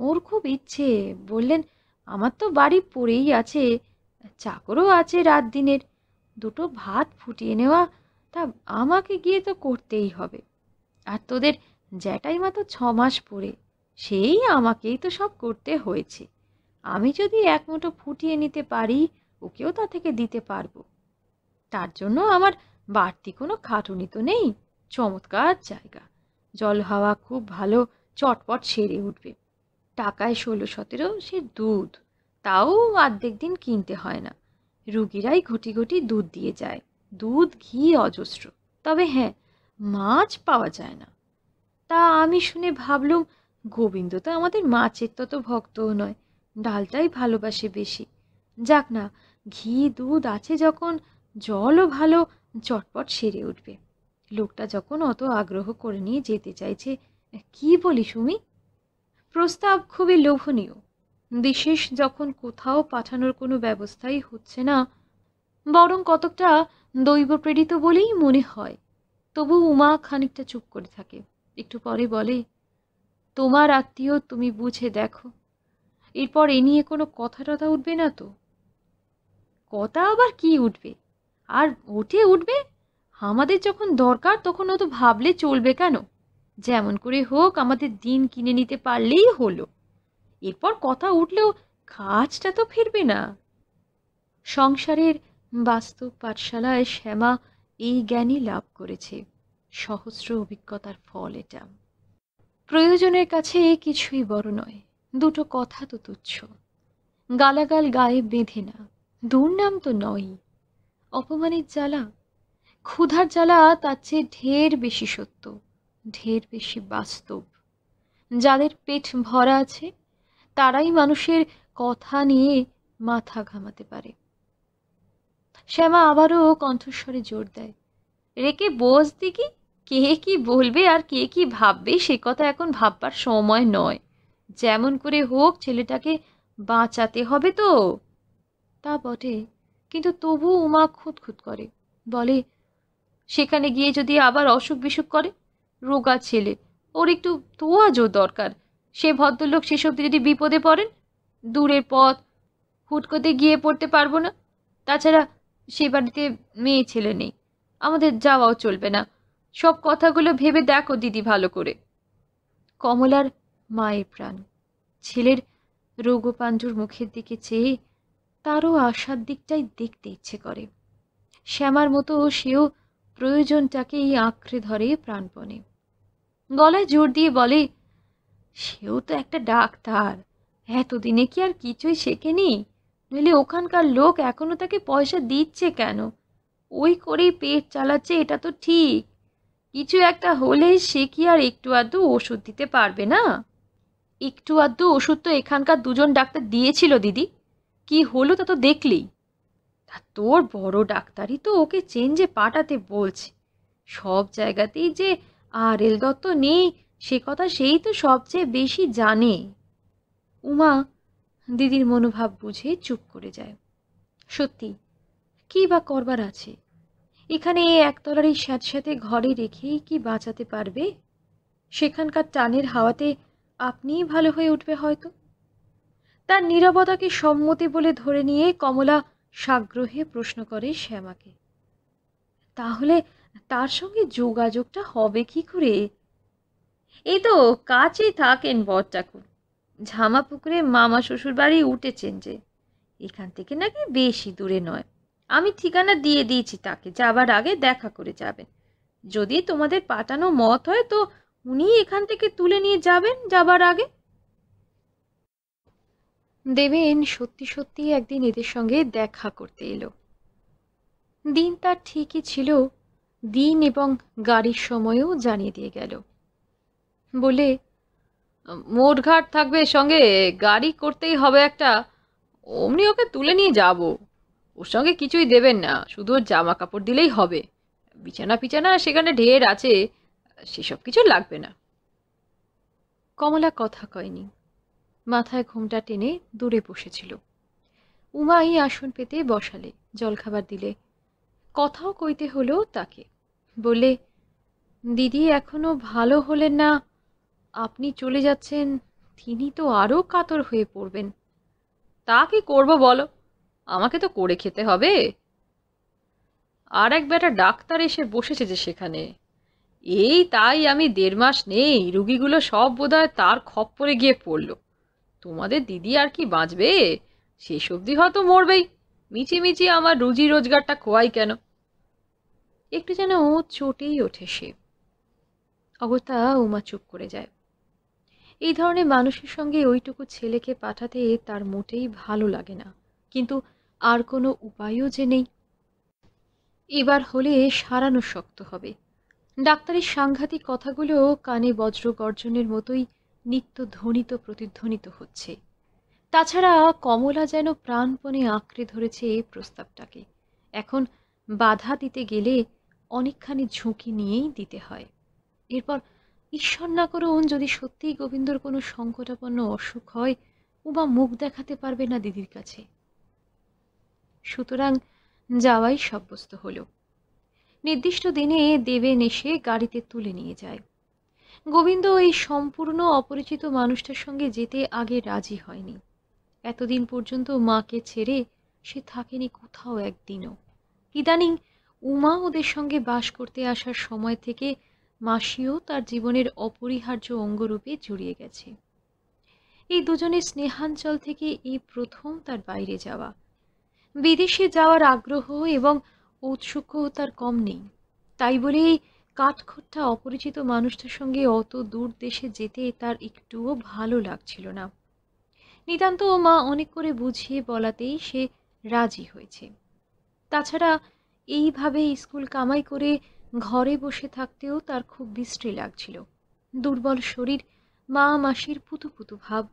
ওর খুব ইচ্ছে বললেন আমার তো বাড়ি পড়েই আছে চাকরও আছে রাত দিনের দুটো ভাত ফুটিয়ে নেওয়া তা আমাকে গিয়ে তো করতেই হবে আর তোদের জ্যাটাই মাত্র ছ মাস পরে সেই আমাকেই তো সব করতে হয়েছে আমি যদি এক মুঠো ফুটিয়ে নিতে পারি ওকেও তা থেকে দিতে পারবো তার জন্য আমার বাড়তি কোনো খাটুনি তো নেই চমৎকার জায়গা জল হাওয়া খুব ভালো চটপট সেরে উঠবে টাকায় ষোলো সতেরো সে দুধ তাও অর্ধেক দিন কিনতে হয় না রুগীরাই ঘটি ঘটি দুধ দিয়ে যায় দুধ ঘি অজস্র তবে হ্যাঁ মাছ পাওয়া যায় না তা আমি শুনে ভাবলুম গোবিন্দ তো আমাদের মাছের তত ভক্তও নয় ডালটাই ভালোবাসে বেশি যাক না ঘি দুধ আছে যখন জলও ভালো চটপট সেরে উঠবে লোকটা যখন অত আগ্রহ করে নিয়ে যেতে চাইছে কি বলি সুমি প্রস্তাব খুবই লোভনীয় বিশেষ যখন কোথাও পাঠানোর কোনো ব্যবস্থাই হচ্ছে না বরং কতকটা দৈব প্রেরিত বলেই মনে হয় তবু উমা খানিকটা চুপ করে থাকে একটু পরে বলে তোমার আত্মীয় তুমি বুঝে দেখো এরপর এ নিয়ে কোনো কথা টথা উঠবে না তো কথা আবার কি উঠবে আর ওঠে উঠবে আমাদের যখন দরকার তখন অত ভাবলে চলবে কেন যেমন করে হোক আমাদের দিন কিনে নিতে পারলেই হলো এরপর কথা উঠলেও কাজটা তো ফিরবে না সংসারের বাস্তব পাঠশালায় শ্যামা এই জ্ঞানই লাভ করেছে সহস্র অভিজ্ঞতার ফল এটা প্রয়োজনের কাছে কিছুই বড় নয় দুটো কথা তো তুচ্ছ গালাগাল গায়ে বেঁধে না দুর্নাম তো নয়ই অপমানের জ্বালা ক্ষুধার জ্বালা তার চেয়ে ঢের বেশি সত্য ঢের বেশি বাস্তব যাদের পেট ভরা আছে তারাই মানুষের কথা নিয়ে মাথা ঘামাতে পারে শ্যামা আবারও কণ্ঠস্বরে জোর দেয় রেকে বোঝ দিকি কে কি বলবে আর কে কি ভাববে সে কথা এখন ভাববার সময় নয় যেমন করে হোক ছেলেটাকে বাঁচাতে হবে তো তা বটে কিন্তু তবু উমা খুঁতখুত করে বলে সেখানে গিয়ে যদি আবার অসুখ বিসুখ করে রোগা ছেলে ওর একটু তোয়াজও দরকার সে ভদ্রলোক সেসব যদি বিপদে পড়েন দূরের পথ হুটকোতে গিয়ে পড়তে পারবো না তাছাড়া সে বাড়িতে মেয়ে ছেলে নেই আমাদের যাওয়াও চলবে না সব কথাগুলো ভেবে দেখো দিদি ভালো করে কমলার মায়ের প্রাণ ছেলের রোগপাঞ্জুর মুখের দিকে চেয়ে তারও আশার দিকটাই দেখতে ইচ্ছে করে শ্যামার মতো সেও প্রয়োজনটাকে এই আঁকড়ে ধরে প্রাণপণে গলায় জোর দিয়ে বলে সেও তো একটা ডাক্তার এতদিনে কি আর কিছুই শেখেনি নইলে ওখানকার লোক এখনও তাকে পয়সা দিচ্ছে কেন ওই করেই পেট চালাচ্ছে এটা তো ঠিক কিছু একটা হলে সে কি আর একটু আধটু ওষুধ দিতে পারবে না একটু আধটু ওষুধ তো এখানকার দুজন ডাক্তার দিয়েছিল দিদি কি হলো তা তো দেখলেই তা তোর বড় ডাক্তারই তো ওকে চেঞ্জে পাঠাতে বলছে সব জায়গাতেই যে আর এল দত্ত নেই সে কথা সেই তো সবচেয়ে বেশি জানে উমা দিদির মনোভাব বুঝে চুপ করে যায় সত্যি কী বা করবার আছে এখানে এই একতলার এই স্যাঁতস্যাঁতে ঘরে রেখেই কি বাঁচাতে পারবে সেখানকার টানের হাওয়াতে আপনিই ভালো হয়ে উঠবে হয়তো তার নিরবতাকে সম্মতি বলে ধরে নিয়ে কমলা সাগ্রহে প্রশ্ন করে শ্যামাকে তাহলে তার সঙ্গে যোগাযোগটা হবে কি করে এই তো কাছেই থাকেন বর ঝামা পুকুরে মামা শ্বশুর বাড়ি উঠেছেন যে এখান থেকে নাকি বেশি দূরে নয় আমি ঠিকানা দিয়ে দিয়েছি তাকে যাবার আগে দেখা করে যাবেন যদি তোমাদের পাঠানো মত হয় তো উনি এখান থেকে তুলে নিয়ে যাবেন যাবার আগে দেবেন সত্যি সত্যি একদিন এদের সঙ্গে দেখা করতে এলো দিন তার ঠিকই ছিল দিন এবং গাড়ির সময়ও জানিয়ে দিয়ে গেল বলে মোটঘাট থাকবে সঙ্গে গাড়ি করতেই হবে একটা অমনি ওকে তুলে নিয়ে যাবো ওর সঙ্গে কিছুই দেবেন না শুধু জামা কাপড় দিলেই হবে বিছানা পিছানা সেখানে ঢের আছে সেসব কিছু লাগবে না কমলা কথা কয়নি মাথায় ঘুমটা টেনে দূরে বসেছিল উমা এই আসন পেতে বসালে জলখাবার দিলে কথাও কইতে হলো তাকে বলে দিদি এখনো ভালো হলেন না আপনি চলে যাচ্ছেন তিনি তো আরও কাতর হয়ে পড়বেন তা কি করবো বলো আমাকে তো করে খেতে হবে আর এক বেটা ডাক্তার এসে বসেছে যে সেখানে এই তাই আমি দেড় মাস নেই রুগীগুলো সব বোধহয় তার খপ্পরে গিয়ে পড়ল তোমাদের দিদি আর কি বাঁচবে শেষ অবধি হয়তো মরবেই মিচি মিচি আমার রুজি রোজগারটা খোয়াই কেন একটু যেন ও চটেই ওঠে সে অগত্যা উমা চুপ করে যায় এই ধরনের মানুষের সঙ্গে ওইটুকু ছেলেকে পাঠাতে তার মোটেই ভালো লাগে না কিন্তু আর কোনো উপায়ও যে নেই এবার হলে সারানো শক্ত হবে ডাক্তারের সাংঘাতিক কথাগুলো কানে বজ্র গর্জনের মতোই নিত্য ধ্বনিত প্রতিধ্বনিত হচ্ছে তাছাড়া কমলা যেন প্রাণপণে আঁকড়ে ধরেছে এই প্রস্তাবটাকে এখন বাধা দিতে গেলে অনেকখানি ঝুঁকি নিয়েই দিতে হয় এরপর ঈশ্বর না করুন যদি সত্যিই গোবিন্দর কোনো সংকটাপন্ন অসুখ হয় বা মুখ দেখাতে পারবে না দিদির কাছে সুতরাং যাওয়াই সাব্যস্ত হল নির্দিষ্ট দিনে দেবেন এসে গাড়িতে তুলে নিয়ে যায় গোবিন্দ এই সম্পূর্ণ অপরিচিত মানুষটার সঙ্গে যেতে আগে রাজি হয়নি এতদিন পর্যন্ত মাকে ছেড়ে সে থাকেনি কোথাও একদিনও ইদানিং উমা ওদের সঙ্গে বাস করতে আসার সময় থেকে মাসিও তার জীবনের অপরিহার্য অঙ্গরূপে জড়িয়ে গেছে এই দুজনের স্নেহাঞ্চল থেকে এই প্রথম তার বাইরে যাওয়া বিদেশে যাওয়ার আগ্রহ এবং উৎসুক্য তার কম নেই তাই বলে এই কাঠখোট্টা অপরিচিত মানুষটার সঙ্গে অত দূর দেশে যেতে তার একটুও ভালো লাগছিল না নিতান্ত মা অনেক করে বুঝিয়ে বলাতেই সে রাজি হয়েছে তাছাড়া এইভাবে স্কুল কামাই করে ঘরে বসে থাকতেও তার খুব বিশ্রী লাগছিল দুর্বল শরীর মা মাসির পুতু পুতু ভাব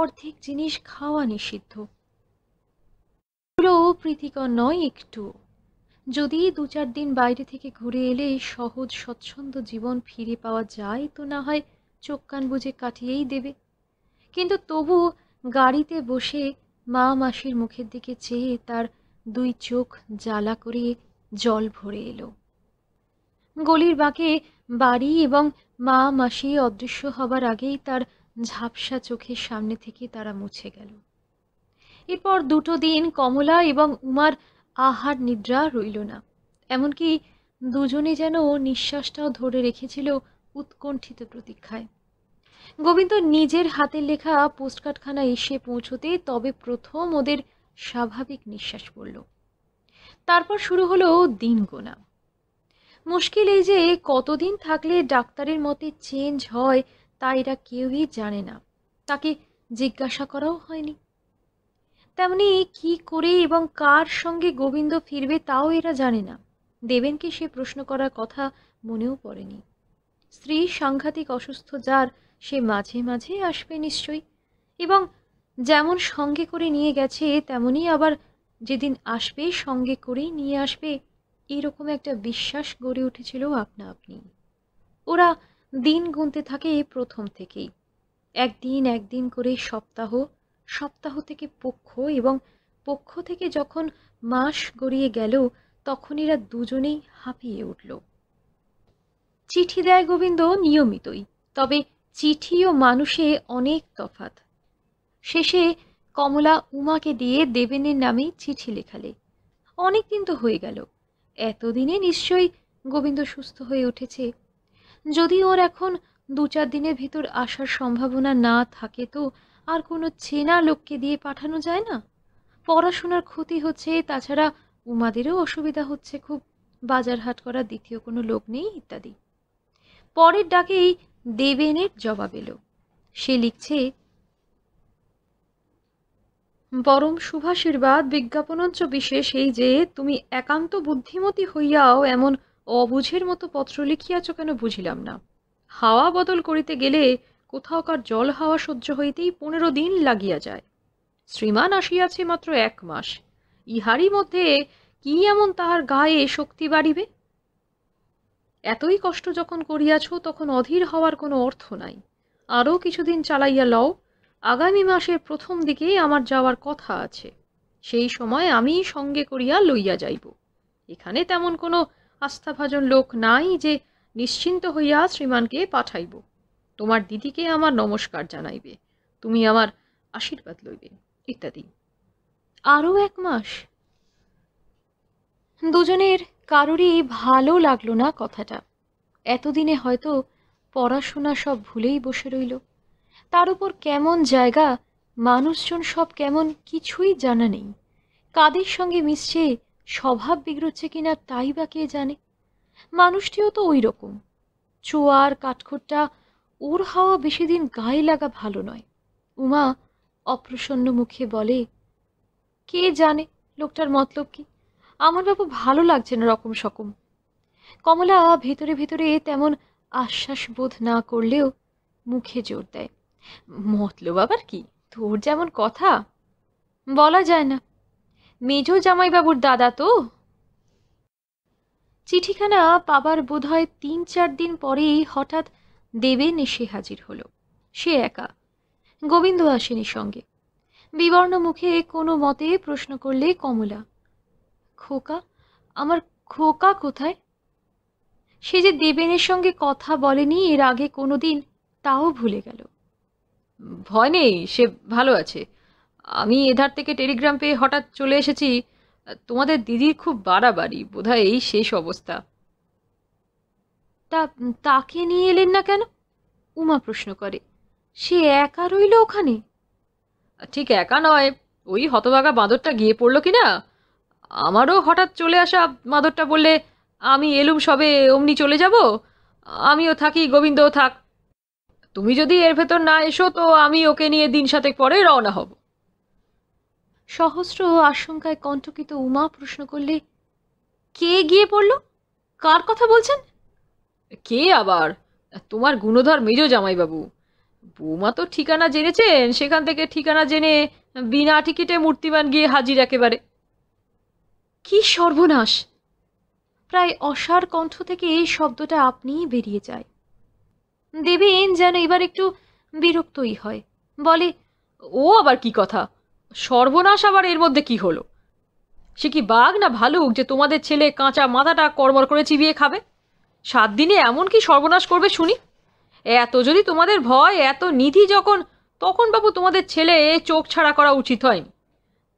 অর্ধেক জিনিস খাওয়া নিষিদ্ধ এগুলোও প্রীতিকর নয় একটু যদি দু চার দিন বাইরে থেকে ঘুরে এলে সহজ স্বচ্ছন্দ জীবন ফিরে পাওয়া যায় তো না হয় চোখ কান বুঝে কাটিয়েই দেবে কিন্তু তবু গাড়িতে বসে মা মাসির মুখের দিকে চেয়ে তার দুই চোখ জ্বালা করে জল ভরে এলো গলির বাঁকে বাড়ি এবং মা মাসি অদৃশ্য হবার আগেই তার ঝাপসা চোখের সামনে থেকে তারা মুছে গেল এরপর দুটো দিন কমলা এবং উমার আহার নিদ্রা রইল না এমনকি দুজনে যেন নিঃশ্বাসটাও ধরে রেখেছিল উৎকণ্ঠিত প্রতীক্ষায় গোবিন্দ নিজের হাতের লেখা পোস্টকার্ডখানা এসে পৌঁছতে তবে প্রথম ওদের স্বাভাবিক নিঃশ্বাস পড়ল তারপর শুরু হলো দিন গোনা মুশকিল এই যে কতদিন থাকলে ডাক্তারের মতে চেঞ্জ হয় তা এরা কেউই জানে না তাকে জিজ্ঞাসা করাও হয়নি তেমনি কি করে এবং কার সঙ্গে গোবিন্দ ফিরবে তাও এরা জানে না দেবেনকে সে প্রশ্ন করার কথা মনেও পড়েনি স্ত্রী সাংঘাতিক অসুস্থ যার সে মাঝে মাঝে আসবে নিশ্চয়ই এবং যেমন সঙ্গে করে নিয়ে গেছে তেমনই আবার যেদিন আসবে সঙ্গে করেই নিয়ে আসবে এরকম একটা বিশ্বাস গড়ে উঠেছিল আপনা আপনি ওরা দিন গুনতে থাকে প্রথম থেকেই একদিন একদিন করে সপ্তাহ সপ্তাহ থেকে পক্ষ এবং পক্ষ থেকে যখন মাস গড়িয়ে গেল তখন এরা দুজনেই হাঁপিয়ে উঠল চিঠি দেয় গোবিন্দ নিয়মিতই তবে চিঠি ও মানুষে অনেক তফাত শেষে কমলা উমাকে দিয়ে দেবেনের নামে চিঠি লেখালে অনেক দিন তো হয়ে গেল এতদিনে নিশ্চয়ই গোবিন্দ সুস্থ হয়ে উঠেছে যদি ওর এখন দু চার দিনের ভিতর আসার সম্ভাবনা না থাকে তো আর কোনো চেনা লোককে দিয়ে পাঠানো যায় না পড়াশোনার ক্ষতি হচ্ছে তাছাড়া উমাদেরও অসুবিধা হচ্ছে খুব বাজার হাট করার দ্বিতীয় কোনো লোক নেই ইত্যাদি পরের ডাকেই দেবেনের জবাব এলো সে লিখছে পরম শুভাশীর্বাদ বিজ্ঞাপনঞ্চ বিশেষ এই যে তুমি একান্ত বুদ্ধিমতী হইয়াও এমন অবুঝের মতো পত্র লিখিয়াছ কেন বুঝিলাম না হাওয়া বদল করিতে গেলে কোথাওকার জল হাওয়া সহ্য হইতেই পনেরো দিন লাগিয়া যায় শ্রীমান আসিয়াছে মাত্র এক মাস ইহারই মধ্যে কি এমন তাহার গায়ে শক্তি বাড়িবে এতই কষ্ট যখন করিয়াছ তখন অধীর হওয়ার কোনো অর্থ নাই আরও কিছুদিন চালাইয়া লও আগামী মাসের প্রথম দিকে আমার যাওয়ার কথা আছে সেই সময় আমি সঙ্গে করিয়া লইয়া যাইব এখানে তেমন কোনো আস্থাভাজন লোক নাই যে নিশ্চিন্ত হইয়া শ্রীমানকে পাঠাইব তোমার দিদিকে আমার নমস্কার জানাইবে তুমি আমার আশীর্বাদ লইবে ইত্যাদি আরও এক মাস দুজনের কারোরই ভালো লাগলো না কথাটা এতদিনে হয়তো পড়াশোনা সব ভুলেই বসে রইল তার উপর কেমন জায়গা মানুষজন সব কেমন কিছুই জানা নেই কাদের সঙ্গে মিশছে স্বভাব বিগড়চ্ছে কিনা তাই বা কে জানে মানুষটিও তো ওই রকম চোয়ার কাঠখোট্টা ওর হাওয়া বেশি দিন গায়ে লাগা ভালো নয় উমা অপ্রসন্ন মুখে বলে কে জানে লোকটার মতলব কি আমার বাবু ভালো লাগছে না রকম সকম কমলা ভেতরে ভেতরে তেমন আশ্বাস বোধ না করলেও মুখে জোর দেয় মতলব আবার কি তোর যেমন কথা বলা যায় না মেজ জামাইবাবুর দাদা তো চিঠিখানা পাবার হয় তিন চার দিন পরেই হঠাৎ দেবেন এসে হাজির হলো সে একা গোবিন্দ আসেনি সঙ্গে বিবর্ণ মুখে কোনো মতে প্রশ্ন করলে কমলা খোকা আমার খোকা কোথায় সে যে দেবেনের সঙ্গে কথা বলেনি এর আগে কোনো দিন তাও ভুলে গেল ভয় নেই সে ভালো আছে আমি এধার থেকে টেলিগ্রাম পেয়ে হঠাৎ চলে এসেছি তোমাদের দিদির খুব বাড়াবাড়ি বোধহয় এই শেষ অবস্থা তা তাকে নিয়ে এলেন না কেন উমা প্রশ্ন করে সে একা রইল ওখানে ঠিক একা নয় ওই হতভাগা বাঁদরটা গিয়ে পড়ল কি না আমারও হঠাৎ চলে আসা বাঁদরটা বললে আমি এলুম সবে অমনি চলে যাব আমিও থাকি গোবিন্দও থাক তুমি যদি এর ভেতর না এসো তো আমি ওকে নিয়ে দিন সাতেক পরে রওনা হব সহস্র আশঙ্কায় কণ্ঠকিত উমা প্রশ্ন করলে কে গিয়ে পড়ল কার কথা বলছেন কে আবার তোমার গুণধর মেজ জামাইবাবু বৌমা তো ঠিকানা জেনেছেন সেখান থেকে ঠিকানা জেনে বিনা টিকিটে মূর্তিমান গিয়ে হাজির একেবারে কি সর্বনাশ প্রায় অসার কণ্ঠ থেকে এই শব্দটা আপনিই বেরিয়ে যায় দেবেন যেন এবার একটু বিরক্তই হয় বলে ও আবার কি কথা সর্বনাশ আবার এর মধ্যে কি হলো সে কি বাঘ না ভালুক যে তোমাদের ছেলে কাঁচা মাথাটা কর্মর করে চিবিয়ে খাবে সাত দিনে এমন কি সর্বনাশ করবে শুনি এত যদি তোমাদের ভয় এত নিধি যখন তখন বাবু তোমাদের ছেলে চোখ ছাড়া করা উচিত হয়নি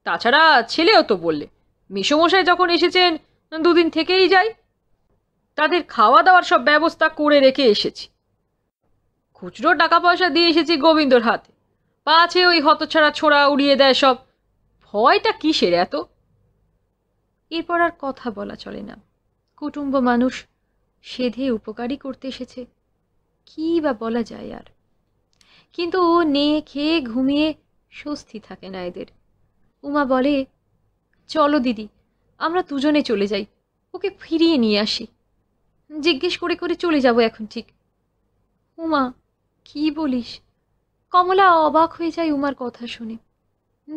তাছাড়া ছেলেও তো বললে মিশমশাই যখন এসেছেন দুদিন থেকেই যাই তাদের খাওয়া দাওয়ার সব ব্যবস্থা করে রেখে এসেছি খুচরো টাকা পয়সা দিয়ে এসেছি গোবিন্দর হাতে পাছে ওই হতছাড়া ছোড়া উড়িয়ে দেয় সব ভয়টা কিসের এত এরপর আর কথা বলা চলে না কুটুম্ব মানুষ সেধে উপকারই করতে এসেছে কী বা বলা যায় আর কিন্তু ও নেয়ে খেয়ে ঘুমিয়ে স্বস্তি থাকে না এদের উমা বলে চলো দিদি আমরা দুজনে চলে যাই ওকে ফিরিয়ে নিয়ে আসি জিজ্ঞেস করে করে চলে যাব এখন ঠিক উমা কি বলিস কমলা অবাক হয়ে যায় উমার কথা শুনে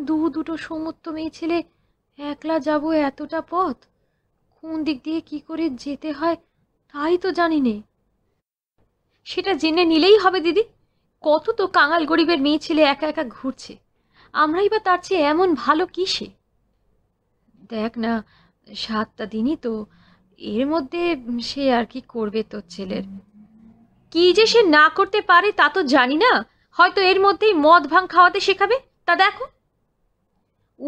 দু দুটো সমুদ্র মেয়ে ছেলে একলা যাব এতটা পথ কোন দিক দিয়ে কি করে যেতে হয় তাই তো জানি নে সেটা জেনে নিলেই হবে দিদি কত তো কাঙাল গরিবের মেয়ে ছেলে একা একা ঘুরছে আমরাই বা তার চেয়ে এমন ভালো কিসে দেখ না সাতটা দিনই তো এর মধ্যে সে আর কি করবে তোর ছেলের কি যে সে না করতে পারে তা তো জানি না হয়তো এর মধ্যেই মদ ভাং খাওয়াতে শেখাবে তা দেখো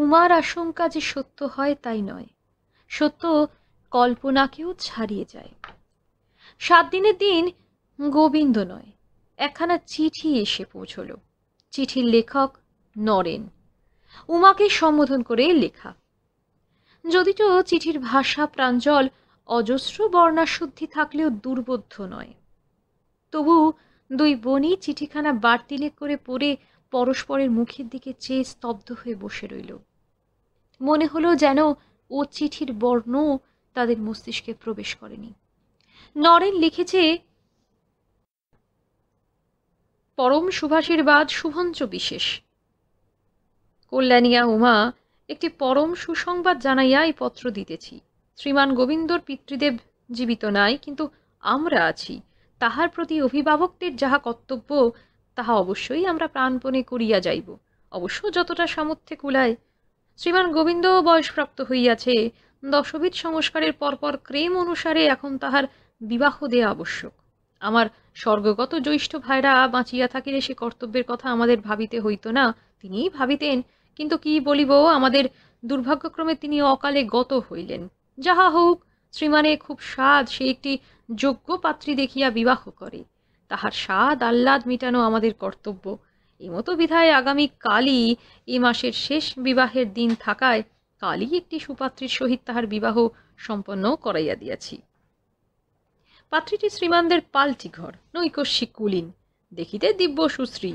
উমার আশঙ্কা যে সত্য হয় তাই নয় সত্য কল্পনাকেও ছাড়িয়ে যায় সাত দিনের দিন গোবিন্দ নয় একখানা চিঠি এসে পৌঁছল চিঠির লেখক নরেন উমাকে সম্বোধন করে লেখা তো চিঠির ভাষা প্রাঞ্জল অজস্র বর্ণাশুদ্ধি থাকলেও দুর্বোধ্য নয় তবু দুই বনি চিঠিখানা বাড়তিলেক করে পড়ে পরস্পরের মুখের দিকে চেয়ে স্তব্ধ হয়ে বসে রইল মনে হলো যেন ও চিঠির বর্ণ তাদের মস্তিষ্কে প্রবেশ করেনি নরেন লিখেছে পরম সুভাষের বাদ শুভঞ্চ বিশেষ কল্যাণিয়া উমা একটি পরম সুসংবাদ জানাইয়া এই পত্র দিতেছি শ্রীমান গোবিন্দর পিতৃদেব জীবিত নাই কিন্তু আমরা আছি তাহার প্রতি অভিভাবকদের যাহা কর্তব্য তাহা অবশ্যই আমরা প্রাণপণে করিয়া যাইব অবশ্য যতটা সামর্থ্যে কুলায় শ্রীমান গোবিন্দ বয়সপ্রাপ্ত হইয়াছে দশবিধ সংস্কারের পরপর ক্রেম অনুসারে এখন তাহার বিবাহ দেয়া আবশ্যক আমার স্বর্গগত জ্যৈষ্ঠ ভাইরা বাঁচিয়া থাকিলে সে কর্তব্যের কথা আমাদের ভাবিতে হইত না তিনিই ভাবিতেন কিন্তু কি বলিব আমাদের দুর্ভাগ্যক্রমে তিনি অকালে গত হইলেন যাহা হোক শ্রীমানে খুব স্বাদ সে একটি যোগ্য পাত্রী দেখিয়া বিবাহ করে তাহার স্বাদ আহ্লাদ মিটানো আমাদের কর্তব্য এমতো বিধায় আগামী কালই এ মাসের শেষ বিবাহের দিন থাকায় কালই একটি সুপাত্রীর সহিত তাহার বিবাহ সম্পন্ন করাইয়া দিয়াছি পাত্রীটি শ্রীমানদের পাল্টি ঘর নৈকস্যিক কুলিন দেখিতে দিব্য সুশ্রী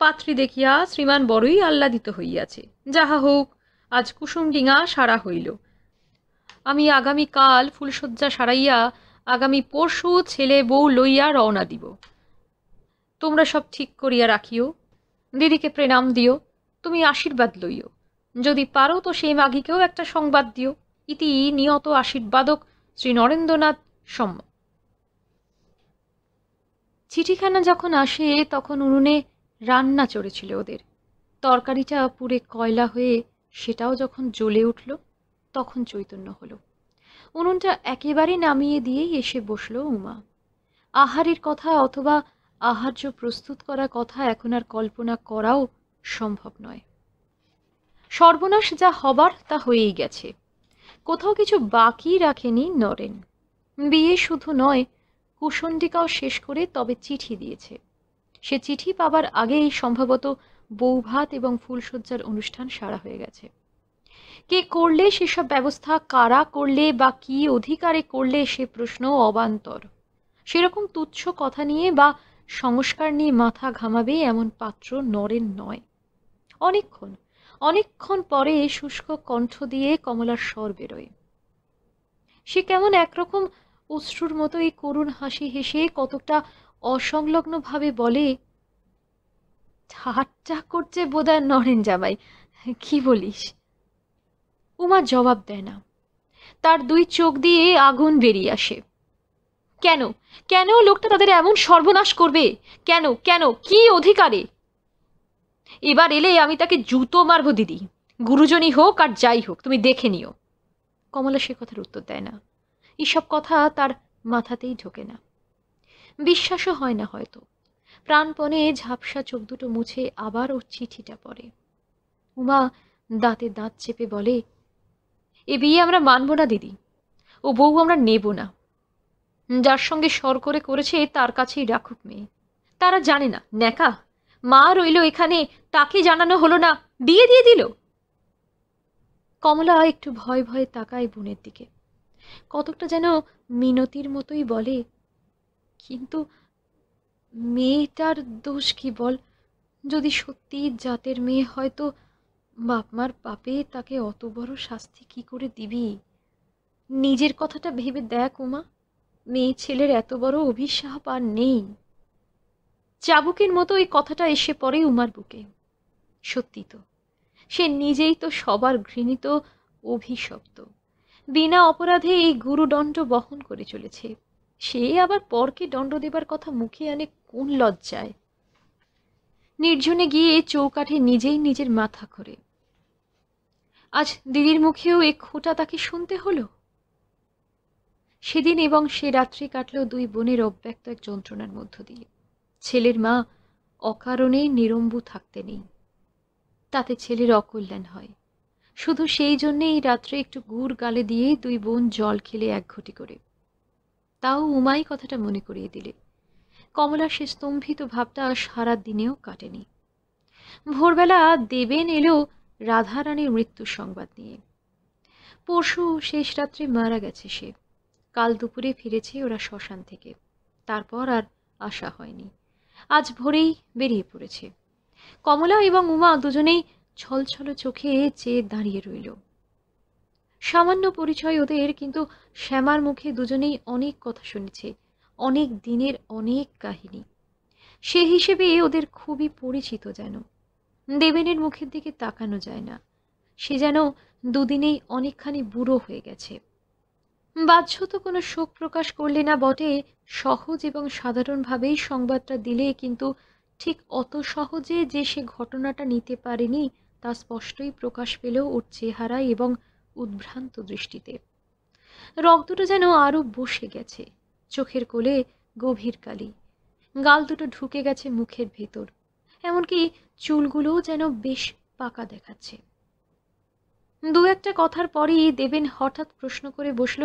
পাত্রী দেখিয়া শ্রীমান বড়ই আহ্লাদিত হইয়াছে যাহা হোক আজ কুসুম ডিঙা সারা হইল আমি আগামী কাল ফুলশয্যা সারাইয়া আগামী পরশু ছেলে বউ লইয়া রওনা দিব তোমরা সব ঠিক করিয়া রাখিও দিদিকে প্রণাম দিও তুমি আশীর্বাদ লইও যদি পারো তো সেই মাগিকেও একটা সংবাদ দিও ইতি নিয়ত আশীর্বাদক শ্রী নরেন্দ্রনাথ সম্মত চিঠিখানা যখন আসে তখন উনুনে রান্না চড়েছিল ওদের তরকারিটা পুরে কয়লা হয়ে সেটাও যখন জ্বলে উঠল তখন চৈতন্য হলো উনুনটা একেবারে নামিয়ে দিয়েই এসে বসল উমা আহারের কথা অথবা আহার্য প্রস্তুত করা কথা এখন আর কল্পনা করাও সম্ভব নয় সর্বনাশ যা হবার তা হয়েই গেছে কোথাও কিছু বাকি রাখেনি নরেন বিয়ে শুধু নয় কুসন্ডিকাও শেষ করে তবে চিঠি দিয়েছে সে চিঠি পাবার আগেই সম্ভবত বৌভাত এবং ফুলশয্যার অনুষ্ঠান সারা হয়ে গেছে কে করলে সেসব ব্যবস্থা কারা করলে বা কি অধিকারে করলে সে প্রশ্ন অবান্তর সেরকম তুচ্ছ কথা নিয়ে বা সংস্কার নিয়ে মাথা ঘামাবে এমন পাত্র নরেন নয় অনেকক্ষণ অনেকক্ষণ পরে শুষ্ক কণ্ঠ দিয়ে কমলার স্বর বেরোয় সে কেমন একরকম অশ্রুর মতো এই করুণ হাসি হেসে কতকটা অসংলগ্নভাবে বলে ঠাট্টা করছে বোধহয় নরেন জামাই কি বলিস উমা জবাব দেয় না তার দুই চোখ দিয়ে আগুন বেরিয়ে আসে কেন কেন লোকটা তাদের এমন সর্বনাশ করবে কেন কেন কি অধিকারে এবার এলে আমি তাকে জুতো মারব দিদি গুরুজনই হোক আর যাই হোক তুমি দেখে নিও কমলা সে কথার উত্তর দেয় না এসব কথা তার মাথাতেই ঢোকে না বিশ্বাসও হয় না হয়তো প্রাণপণে ঝাপসা চোখ দুটো মুছে আবার ওর চিঠিটা পড়ে উমা দাঁতে দাঁত চেপে বলে এ বিয়ে আমরা মানব না দিদি ও বউ আমরা নেব না যার সঙ্গে সর করে করেছে তার কাছেই রাখুক মেয়ে তারা জানে না ন্যাকা মা রইল এখানে তাকে জানানো হলো না বিয়ে দিয়ে দিল কমলা একটু ভয় ভয়ে তাকায় বোনের দিকে কতকটা যেন মিনতির মতোই বলে কিন্তু মেয়েটার দোষ কি বল যদি সত্যি জাতের মেয়ে হয়তো বাপমার পাপে তাকে অত বড় শাস্তি কি করে দিবি নিজের কথাটা ভেবে দেখ উমা মেয়ে ছেলের এত বড় অভিশাপ আর নেই চাবুকের মতো এই কথাটা এসে পড়ে উমার বুকে সত্যি তো সে নিজেই তো সবার ঘৃণিত অভিশপ্ত বিনা অপরাধে এই গুরুদণ্ড বহন করে চলেছে সে আবার পরকে দণ্ড দেবার কথা মুখে আনে কোন লজ্জায় নির্জনে গিয়ে চৌকাঠে নিজেই নিজের মাথা করে আজ দিদির মুখেও এ খোঁটা তাকে শুনতে হলো সেদিন এবং সে রাত্রি কাটল দুই বোনের অব্যক্ত এক যন্ত্রণার মধ্য দিয়ে ছেলের মা অকারণেই নিরম্বু থাকতে নেই তাতে ছেলের অকল্যাণ হয় শুধু সেই জন্যে এই রাত্রে একটু গুড় গালে দিয়ে দুই বোন জল খেলে এক ঘটি করে তাও উমাই কথাটা মনে করিয়ে দিলে কমলা সে স্তম্ভিত ভাবটা সারা দিনেও কাটেনি ভোরবেলা দেবেন এলেও রাধারানীর মৃত্যু সংবাদ নিয়ে পরশু শেষ রাত্রে মারা গেছে সে কাল দুপুরে ফিরেছে ওরা শ্মশান থেকে তারপর আর আসা হয়নি আজ ভোরেই বেরিয়ে পড়েছে কমলা এবং উমা দুজনেই ছলছল চোখে চেয়ে দাঁড়িয়ে রইল সামান্য পরিচয় ওদের কিন্তু শ্যামার মুখে দুজনেই অনেক কথা শুনেছে অনেক দিনের অনেক কাহিনী সে হিসেবে ওদের খুবই পরিচিত যেন দেবেনের মুখের দিকে তাকানো যায় না সে যেন দুদিনেই অনেকখানি বুড়ো হয়ে গেছে বাহ্য তো কোনো শোক প্রকাশ করলে না বটে সহজ এবং সাধারণভাবেই সংবাদটা দিলে কিন্তু ঠিক অত সহজে যে সে ঘটনাটা নিতে পারেনি তা স্পষ্টই প্রকাশ পেলেও ওর চেহারায় এবং উদ্ভ্রান্ত দৃষ্টিতে রক্তটা যেন আরও বসে গেছে চোখের কোলে গভীর কালি গাল দুটো ঢুকে গেছে মুখের ভেতর এমনকি চুলগুলোও যেন বেশ পাকা দেখাচ্ছে দু একটা কথার পরেই দেবেন হঠাৎ প্রশ্ন করে বসল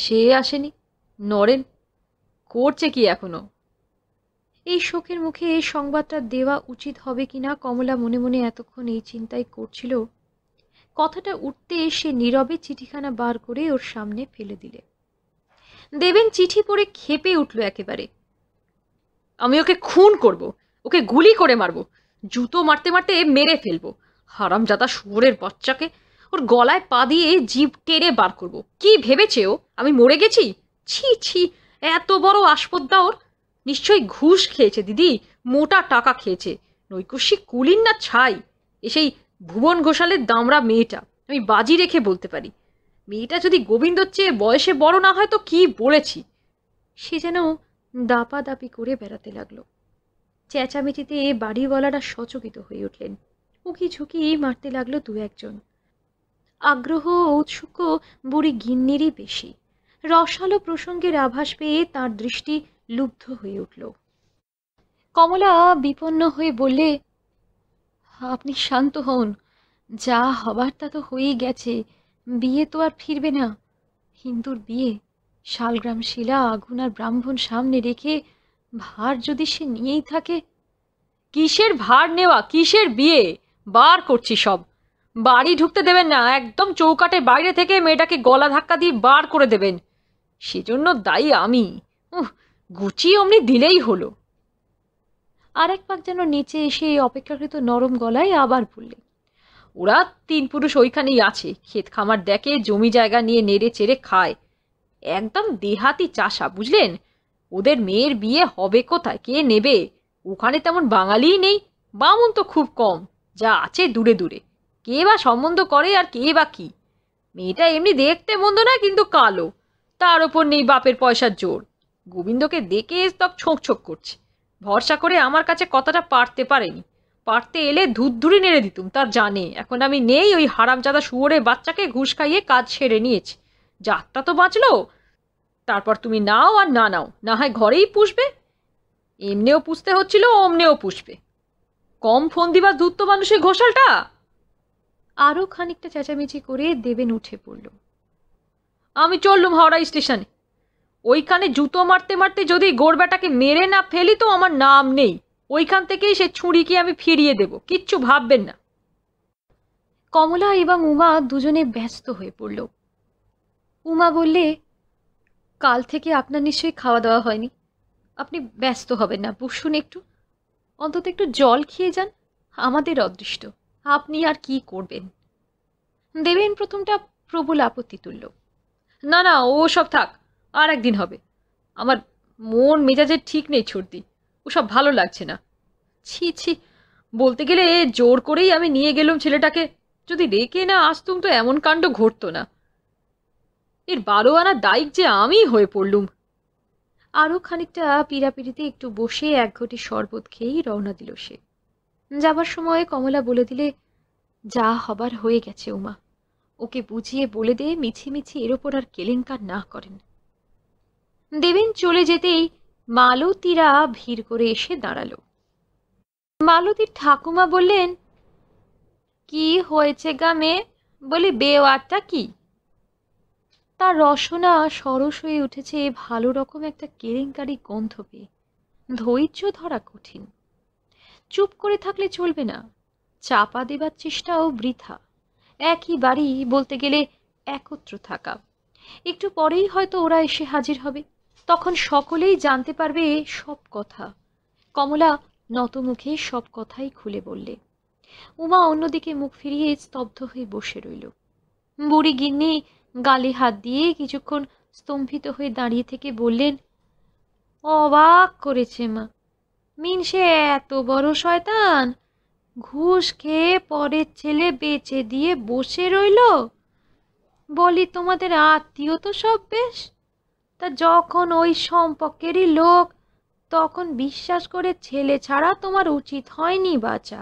সে আসেনি নরেন করছে কি এখনো এই শোকের মুখে এই সংবাদটা দেওয়া উচিত হবে কিনা কমলা মনে মনে এতক্ষণ এই চিন্তাই করছিল কথাটা উঠতে এসে নীরবে চিঠিখানা বার করে ওর সামনে ফেলে দিলে দেবেন চিঠি পড়ে খেপে উঠল একেবারে আমি ওকে খুন করব ওকে গুলি করে মারব জুতো মারতে মারতে মেরে ফেলবো হারামজাদা শুয়োরের বাচ্চাকে ওর গলায় পা দিয়ে জীব টেরে বার করব কি ভেবেছে ও আমি মরে গেছি ছি ছি এত বড় আসপদ্দা ওর নিশ্চয়ই ঘুষ খেয়েছে দিদি মোটা টাকা খেয়েছে নৈকুশি কুলিন না ছাই এ সেই ভুবন ঘোষালের দামড়া মেয়েটা আমি বাজি রেখে বলতে পারি মেয়েটা যদি গোবিন্দর চেয়ে বয়সে বড় না হয় তো কি বলেছি সে যেন দাপা দাপি করে বেড়াতে লাগলো চেঁচামেচিতে বাড়িওয়ালারা সচকিত হয়ে উঠলেন উকি ঝুঁকি মারতে লাগলো দু একজন আগ্রহ ঔৎসুক্য বুড়ি গিন্নিরই বেশি রসালো প্রসঙ্গের আভাস পেয়ে তার দৃষ্টি লুব্ধ হয়ে উঠল কমলা বিপন্ন হয়ে বললে আপনি শান্ত হন যা হবার তা তো হয়েই গেছে বিয়ে তো আর ফিরবে না হিন্দুর বিয়ে শালগ্রাম শিলা আগুন আর ব্রাহ্মণ সামনে রেখে ভার যদি সে নিয়েই থাকে কিসের ভার নেওয়া কিসের বিয়ে বার করছি সব বাড়ি ঢুকতে দেবেন না একদম চৌকাটে বাইরে থেকে মেয়েটাকে গলা ধাক্কা দিয়ে বার করে দেবেন সেজন্য দায়ী আমি উহ গুছিয়ে অমনি দিলেই হলো আর এক পাক যেন নিচে এসে অপেক্ষাকৃত নরম গলায় আবার বললে ওরা তিন পুরুষ ওইখানেই আছে ক্ষেত খামার দেখে জমি জায়গা নিয়ে নেড়ে চেড়ে খায় একদম দেহাতি চাষা বুঝলেন ওদের মেয়ের বিয়ে হবে কোথায় কে নেবে ওখানে তেমন বাঙালিই নেই বামুন তো খুব কম যা আছে দূরে দূরে কে বা সম্বন্ধ করে আর কে বা কি মেয়েটা এমনি দেখতে মন্দ না কিন্তু কালো তার ওপর নেই বাপের পয়সার জোর গোবিন্দকে দেখে স্তব ছোঁক ছোঁক করছে ভরসা করে আমার কাছে কথাটা পারতে পারেনি পারতে এলে ধুরধুরি নেড়ে দিতুম তার জানে এখন আমি নেই ওই হারামজাদা শুয়োরে বাচ্চাকে ঘুষ খাইয়ে কাজ সেরে নিয়েছি যাত্রা তো বাঁচলো তারপর তুমি নাও আর না নাও না হয় ঘরেই পুষবে এমনেও পুষতে হচ্ছিল অমনেও পুষবে কম ফোন দিবা ধূর্ত মানুষের ঘোষালটা আরও খানিকটা চেঁচামেচি করে দেবেন উঠে পড়ল আমি চললুম হাওড়া স্টেশনে ওইখানে জুতো মারতে মারতে যদি গোরবাটাকে মেরে না ফেলি তো আমার নাম নেই ওইখান থেকেই সে ছুরিকে আমি ফিরিয়ে দেব কিচ্ছু ভাববেন না কমলা এবং উমা দুজনে ব্যস্ত হয়ে পড়ল উমা বললে কাল থেকে আপনার নিশ্চয়ই খাওয়া দাওয়া হয়নি আপনি ব্যস্ত হবেন না বসুন একটু অন্তত একটু জল খেয়ে যান আমাদের অদৃষ্ট আপনি আর কি করবেন দেবেন প্রথমটা প্রবল আপত্তি তুলল না না ও সব থাক আর একদিন হবে আমার মন মেজাজের ঠিক নেই ছর্দি ওসব ভালো লাগছে না ছি ছি বলতে গেলে জোর করেই আমি নিয়ে গেলাম ছেলেটাকে যদি রেখে না আসতুম তো এমন কাণ্ড ঘটতো না এর বারো আনা দায়িক যে আমি হয়ে পড়লুম আরও খানিকটা পিড়াপিড়িতে একটু বসে এক ঘটি শরবত খেয়েই রওনা দিল সে যাবার সময় কমলা বলে দিলে যা হবার হয়ে গেছে উমা ওকে বুঝিয়ে বলে দে মিছিমিছি এর ওপর আর কেলেঙ্কার না করেন দেবেন চলে যেতেই মালতীরা ভিড় করে এসে দাঁড়ালো মালতীর ঠাকুমা বললেন কি হয়েছে গামে বলে বেওয়ারটা কি তার রসনা সরস হয়ে উঠেছে ভালো রকম একটা কেলেঙ্কারি গন্ধ পেয়ে ধৈর্য ধরা কঠিন চুপ করে থাকলে চলবে না চাপা দেবার চেষ্টাও বৃথা একই বাড়ি বলতে গেলে একত্র থাকা একটু পরেই হয়তো ওরা এসে হাজির হবে তখন সকলেই জানতে পারবে সব কথা কমলা নতমুখে সব কথাই খুলে বললে উমা অন্যদিকে মুখ ফিরিয়ে স্তব্ধ হয়ে বসে রইল বুড়ি গিন্নি গালি হাত দিয়ে কিছুক্ষণ স্তম্ভিত হয়ে দাঁড়িয়ে থেকে বললেন অবাক করেছে মা সে এত বড় শয়তান ঘুষ খেয়ে পরের ছেলে বেঁচে দিয়ে বসে রইল বলি তোমাদের আত্মীয় তো সব বেশ তা যখন ওই সম্পর্কেরই লোক তখন বিশ্বাস করে ছেলে ছাড়া তোমার উচিত হয়নি বাচা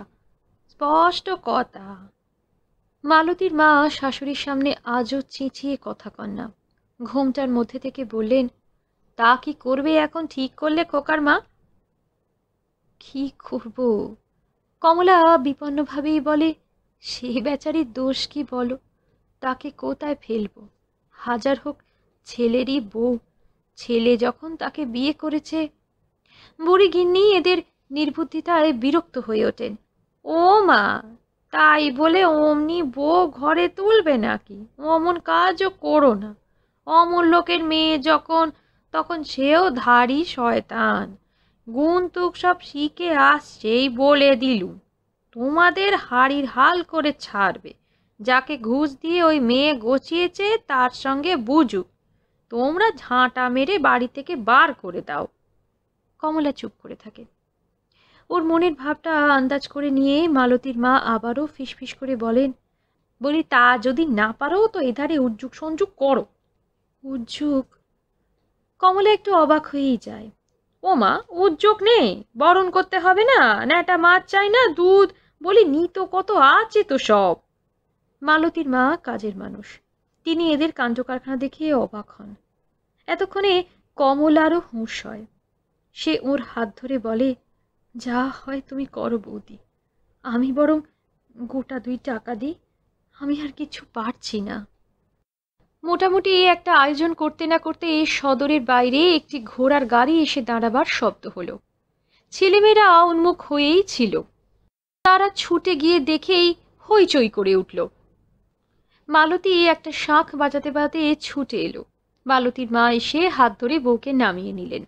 স্পষ্ট কথা মালতীর মা শাশুড়ির সামনে আজও চেঁচিয়ে কথা কন না ঘুমটার মধ্যে থেকে বললেন তা কি করবে এখন ঠিক করলে খোকার মা কি করব কমলা বিপন্নভাবেই বলে সে বেচারির দোষ কি বলো তাকে কোথায় ফেলব হাজার হোক ছেলেরই বউ ছেলে যখন তাকে বিয়ে করেছে বুড়ি গিন্নি এদের নির্বুদ্ধিতায় বিরক্ত হয়ে ওঠেন ও মা তাই বলে অমনি বউ ঘরে তুলবে নাকি অমন কাজও করো না অমন লোকের মেয়ে যখন তখন সেও ধারি শয়তান গুণতুক সব শিখে আসছেই বলে দিলুম তোমাদের হাড়ির হাল করে ছাড়বে যাকে ঘুষ দিয়ে ওই মেয়ে গচিয়েছে তার সঙ্গে বুঝুক তোমরা ঝাঁটা মেরে বাড়ি থেকে বার করে দাও কমলা চুপ করে থাকে ওর মনের ভাবটা আন্দাজ করে নিয়ে মালতীর মা আবারও ফিসফিস করে বলেন বলি তা যদি না পারো তো এধারে উজ্জুক সংযোগ করো উজ্জুক কমলা একটু অবাক হয়েই যায় ও মা উদ্যোগ নেই বরণ করতে হবে না ন্যাটা মাছ চাই না দুধ বলি নিত কত আছে তো সব মালতীর মা কাজের মানুষ তিনি এদের কাণ্ডকারখানা দেখে অবাক হন এতক্ষণে কমলারও হুঁশ হয় সে ওর হাত ধরে বলে যা হয় তুমি করো বৌদি আমি বরং গোটা দুই টাকা দিই আমি আর কিছু পারছি না মোটামুটি একটা আয়োজন করতে না করতে এই সদরের বাইরে একটি ঘোড়ার গাড়ি এসে দাঁড়াবার শব্দ হলো ছেলেমেয়েরা উন্মুখ হয়েই ছিল তারা ছুটে গিয়ে দেখেই হইচই করে উঠল মালতী একটা শাঁখ বাজাতে বাজাতে ছুটে এলো মালতীর মা এসে হাত ধরে বউকে নামিয়ে নিলেন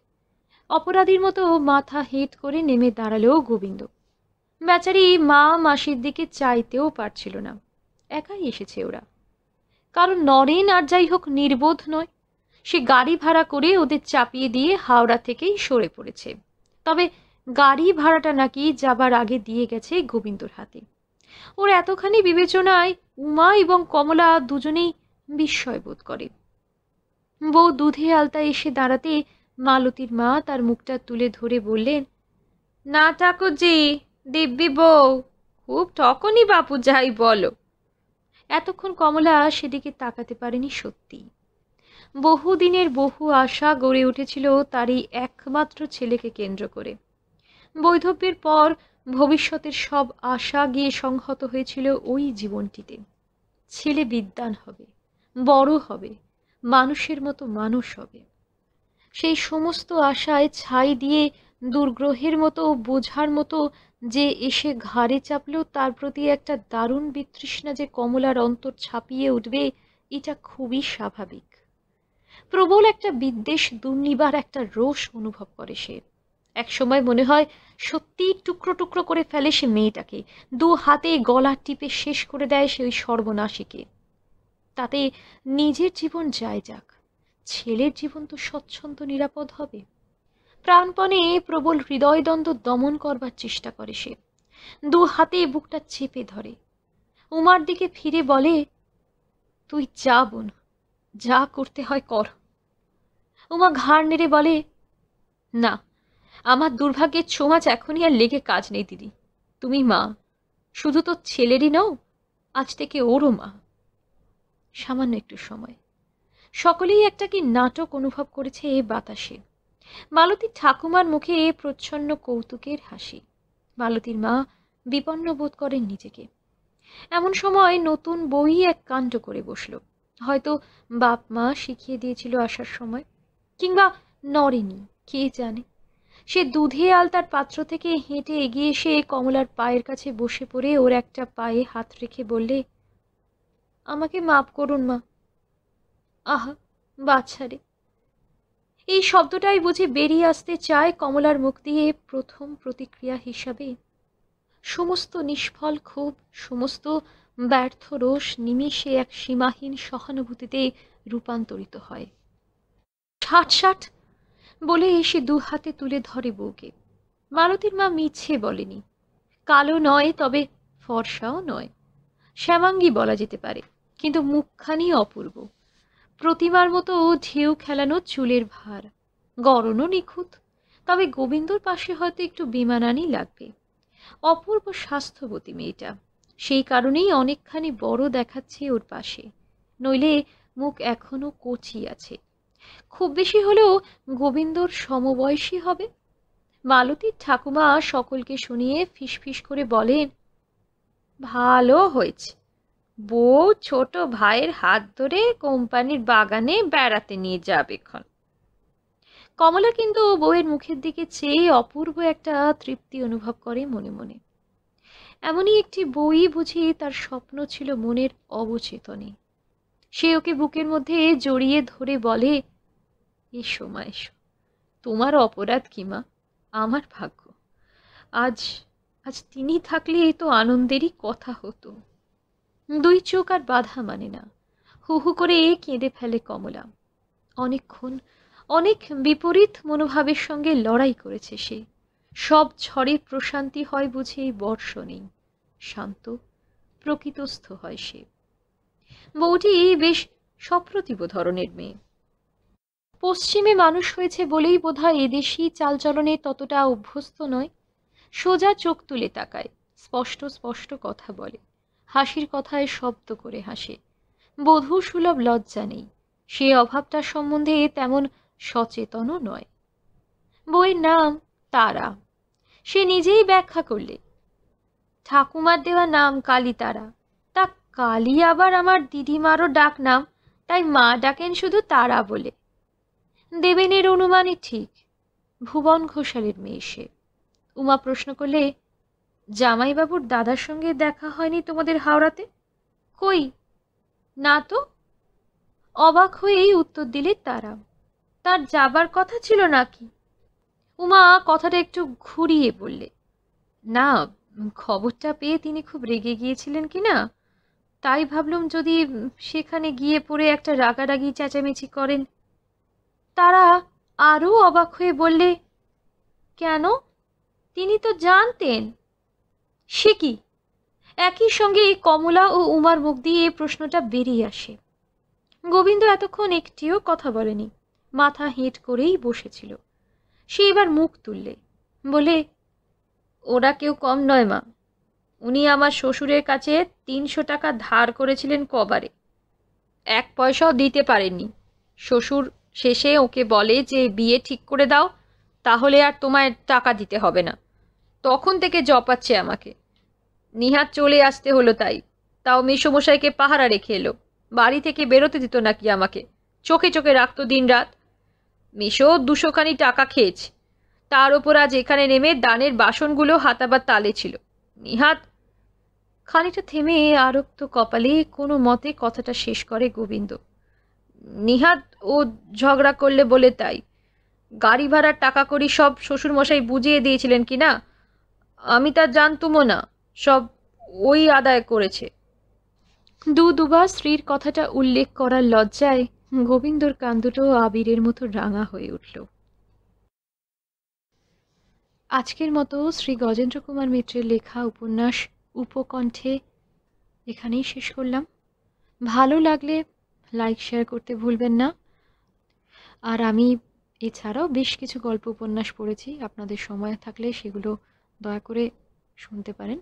অপরাধীর মতো মাথা হেট করে নেমে দাঁড়ালেও গোবিন্দ বেচারি মা মাসির দিকে চাইতেও পারছিল না একাই এসেছে ওরা কারণ নরেন আর যাই হোক নির্বোধ নয় সে গাড়ি ভাড়া করে ওদের চাপিয়ে দিয়ে হাওড়া থেকেই সরে পড়েছে তবে গাড়ি ভাড়াটা নাকি যাবার আগে দিয়ে গেছে গোবিন্দর হাতে ওর এতখানি বিবেচনায় উমা এবং কমলা দুজনেই বিস্ময় বোধ করে বউ দুধে আলতা এসে দাঁড়াতে মালতীর মা তার মুখটা তুলে ধরে বললেন না ঠাকুরজি দিব্যি বউ খুব টকনি বাপু যাই বলো এতক্ষণ কমলা সেদিকে তাকাতে পারেনি সত্যি বহুদিনের বহু আশা গড়ে উঠেছিল তারই একমাত্র ছেলেকে কেন্দ্র করে বৈধব্যের পর ভবিষ্যতের সব আশা গিয়ে সংহত হয়েছিল ওই জীবনটিতে ছেলে বিদ্যান হবে বড় হবে মানুষের মতো মানুষ হবে সেই সমস্ত আশায় ছাই দিয়ে দুর্গ্রহের মতো বোঝার মতো যে এসে ঘাড়ে চাপল তার প্রতি একটা দারুণ বিতৃষ্ণা যে কমলার অন্তর ছাপিয়ে উঠবে এটা খুবই স্বাভাবিক প্রবল একটা বিদ্বেষ দুর্নিবার একটা রোষ অনুভব করে সে এক সময় মনে হয় সত্যি টুকরো টুকরো করে ফেলে সে মেয়েটাকে দু হাতে গলা টিপে শেষ করে দেয় সে ওই সর্বনাশীকে তাতে নিজের জীবন যায় যাক ছেলের জীবন তো স্বচ্ছন্দ নিরাপদ হবে প্রাণপণে প্রবল হৃদয়দ্বন্দ্ব দমন করবার চেষ্টা করে সে দু হাতে বুকটা চেপে ধরে উমার দিকে ফিরে বলে তুই যা বোন যা করতে হয় কর উমা ঘাড় নেড়ে বলে না আমার দুর্ভাগ্যের ছোঁয়াচ এখনই আর লেগে কাজ নেই দিদি তুমি মা শুধু তো ছেলেরই নও আজ থেকে ওরও মা সামান্য একটু সময় সকলেই একটা কি নাটক অনুভব করেছে এ বাতাসে মালতী ঠাকুমার মুখে এ প্রচ্ছন্ন কৌতুকের হাসি মালতীর মা বিপন্ন বোধ করেন নিজেকে এমন সময় নতুন বই এক কাণ্ড করে বসল হয়তো বাপ মা শিখিয়ে দিয়েছিল আসার সময় কিংবা নরেনি কে জানে সে দুধে আলতার পাত্র থেকে হেঁটে এগিয়ে এসে কমলার পায়ের কাছে বসে পড়ে ওর একটা পায়ে হাত রেখে বললে আমাকে মাপ করুন মা আহা বাচ্চারে এই শব্দটাই বুঝি বেরিয়ে আসতে চায় কমলার মুখ দিয়ে প্রথম প্রতিক্রিয়া হিসাবে সমস্ত নিষ্ফল ক্ষোভ সমস্ত ব্যর্থ রোষ নিমিষে এক সীমাহীন সহানুভূতিতে রূপান্তরিত হয় ষাট ষাট বলে এসে দু হাতে তুলে ধরে বউকে মালতীর মা মিছে বলেনি কালো নয় তবে ফর্সাও নয় শ্যামাঙ্গী বলা যেতে পারে কিন্তু মুখখানি অপূর্ব প্রতিমার মতো ও ঢেউ খেলানো চুলের ভার গরণও নিখুঁত তবে গোবিন্দর পাশে হয়তো একটু বিমানানি লাগবে অপূর্ব স্বাস্থ্যবতী মেয়েটা সেই কারণেই অনেকখানি বড় দেখাচ্ছে ওর পাশে নইলে মুখ এখনও কচি আছে খুব বেশি হলেও গোবিন্দর সমবয়সী হবে মালতীর ঠাকুমা সকলকে শুনিয়ে ফিসফিস করে বলেন ভালো হয়েছে বউ ছোট ভাইয়ের হাত ধরে কোম্পানির বাগানে বেড়াতে নিয়ে যাবে এখন কমলা কিন্তু বউয়ের মুখের দিকে চেয়ে অপূর্ব একটা তৃপ্তি অনুভব করে মনে মনে এমনই একটি বই বুঝি তার স্বপ্ন ছিল মনের অবচেতনে সে ওকে বুকের মধ্যে জড়িয়ে ধরে বলে এসো মা এসো তোমার অপরাধ কি মা আমার ভাগ্য আজ আজ তিনি থাকলে এই তো আনন্দেরই কথা হতো দুই চোখ আর বাধা মানে না হু হু করে এ কেঁদে ফেলে কমলা অনেকক্ষণ অনেক বিপরীত মনোভাবের সঙ্গে লড়াই করেছে সে সব ঝড়ে প্রশান্তি হয় বুঝে এই নেই শান্ত প্রকৃতস্থ হয় সে বউটি বেশ সপ্রতিভ ধরনের মেয়ে পশ্চিমে মানুষ হয়েছে বলেই বোধহয় এদেশি চালচলনে ততটা অভ্যস্ত নয় সোজা চোখ তুলে তাকায় স্পষ্ট স্পষ্ট কথা বলে হাসির কথায় শব্দ করে হাসে বধূ সুলভ লজ্জা নেই সে অভাবটা সম্বন্ধে তেমন সচেতনও নয় বইয়ের নাম তারা সে নিজেই ব্যাখ্যা করলে ঠাকুমার দেওয়া নাম কালী তারা তা কালী আবার আমার দিদিমারও ডাক নাম তাই মা ডাকেন শুধু তারা বলে দেবেনের অনুমানই ঠিক ভুবন ঘোষালের মেয়ে সে উমা প্রশ্ন করলে জামাইবাবুর দাদার সঙ্গে দেখা হয়নি তোমাদের হাওড়াতে কই না তো অবাক হয়েই উত্তর দিলে তারা তার যাবার কথা ছিল নাকি উমা কথাটা একটু ঘুরিয়ে বললে না খবরটা পেয়ে তিনি খুব রেগে গিয়েছিলেন কি না তাই ভাবলুম যদি সেখানে গিয়ে পড়ে একটা রাগারাগি চেঁচামেচি করেন তারা আরও অবাক হয়ে বললে কেন তিনি তো জানতেন সে কি একই সঙ্গে কমলা ও উমার মুখ দিয়ে প্রশ্নটা বেরিয়ে আসে গোবিন্দ এতক্ষণ একটিও কথা বলেনি মাথা হেঁট করেই বসেছিল সে এবার মুখ তুললে বলে ওরা কেউ কম নয় মা উনি আমার শ্বশুরের কাছে তিনশো টাকা ধার করেছিলেন কবারে এক পয়সাও দিতে পারেননি শ্বশুর শেষে ওকে বলে যে বিয়ে ঠিক করে দাও তাহলে আর তোমায় টাকা দিতে হবে না তখন থেকে জপাচ্ছে আমাকে নিহাত চলে আসতে হলো তাই তাও মেসমশাইকে পাহারা রেখে এলো বাড়ি থেকে বেরোতে দিত নাকি আমাকে চোখে চোখে রাখত দিন রাত মেশো দুশোখানি টাকা খেয়েছে তার ওপর আজ এখানে নেমে দানের বাসনগুলো হাতাবার তালে ছিল নিহাত খানিকটা থেমে আরক্ত কপালে কোনো মতে কথাটা শেষ করে গোবিন্দ নিহাত ও ঝগড়া করলে বলে তাই গাড়ি ভাড়ার টাকা করি সব শ্বশুরমশাই বুঝিয়ে দিয়েছিলেন কি না আমি তা জানতুমও না সব ওই আদায় করেছে দু দুবার স্ত্রীর কথাটা উল্লেখ করার লজ্জায় গোবিন্দর কান্দুটো দুটো আবিরের মতো রাঙা হয়ে উঠল আজকের মতো শ্রী গজেন্দ্র কুমার মিত্রের লেখা উপন্যাস উপকণ্ঠে এখানেই শেষ করলাম ভালো লাগলে লাইক শেয়ার করতে ভুলবেন না আর আমি এছাড়াও বেশ কিছু গল্প উপন্যাস পড়েছি আপনাদের সময় থাকলে সেগুলো দয়া করে শুনতে পারেন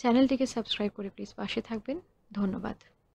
চ্যানেলটিকে সাবস্ক্রাইব করে প্লিজ পাশে থাকবেন ধন্যবাদ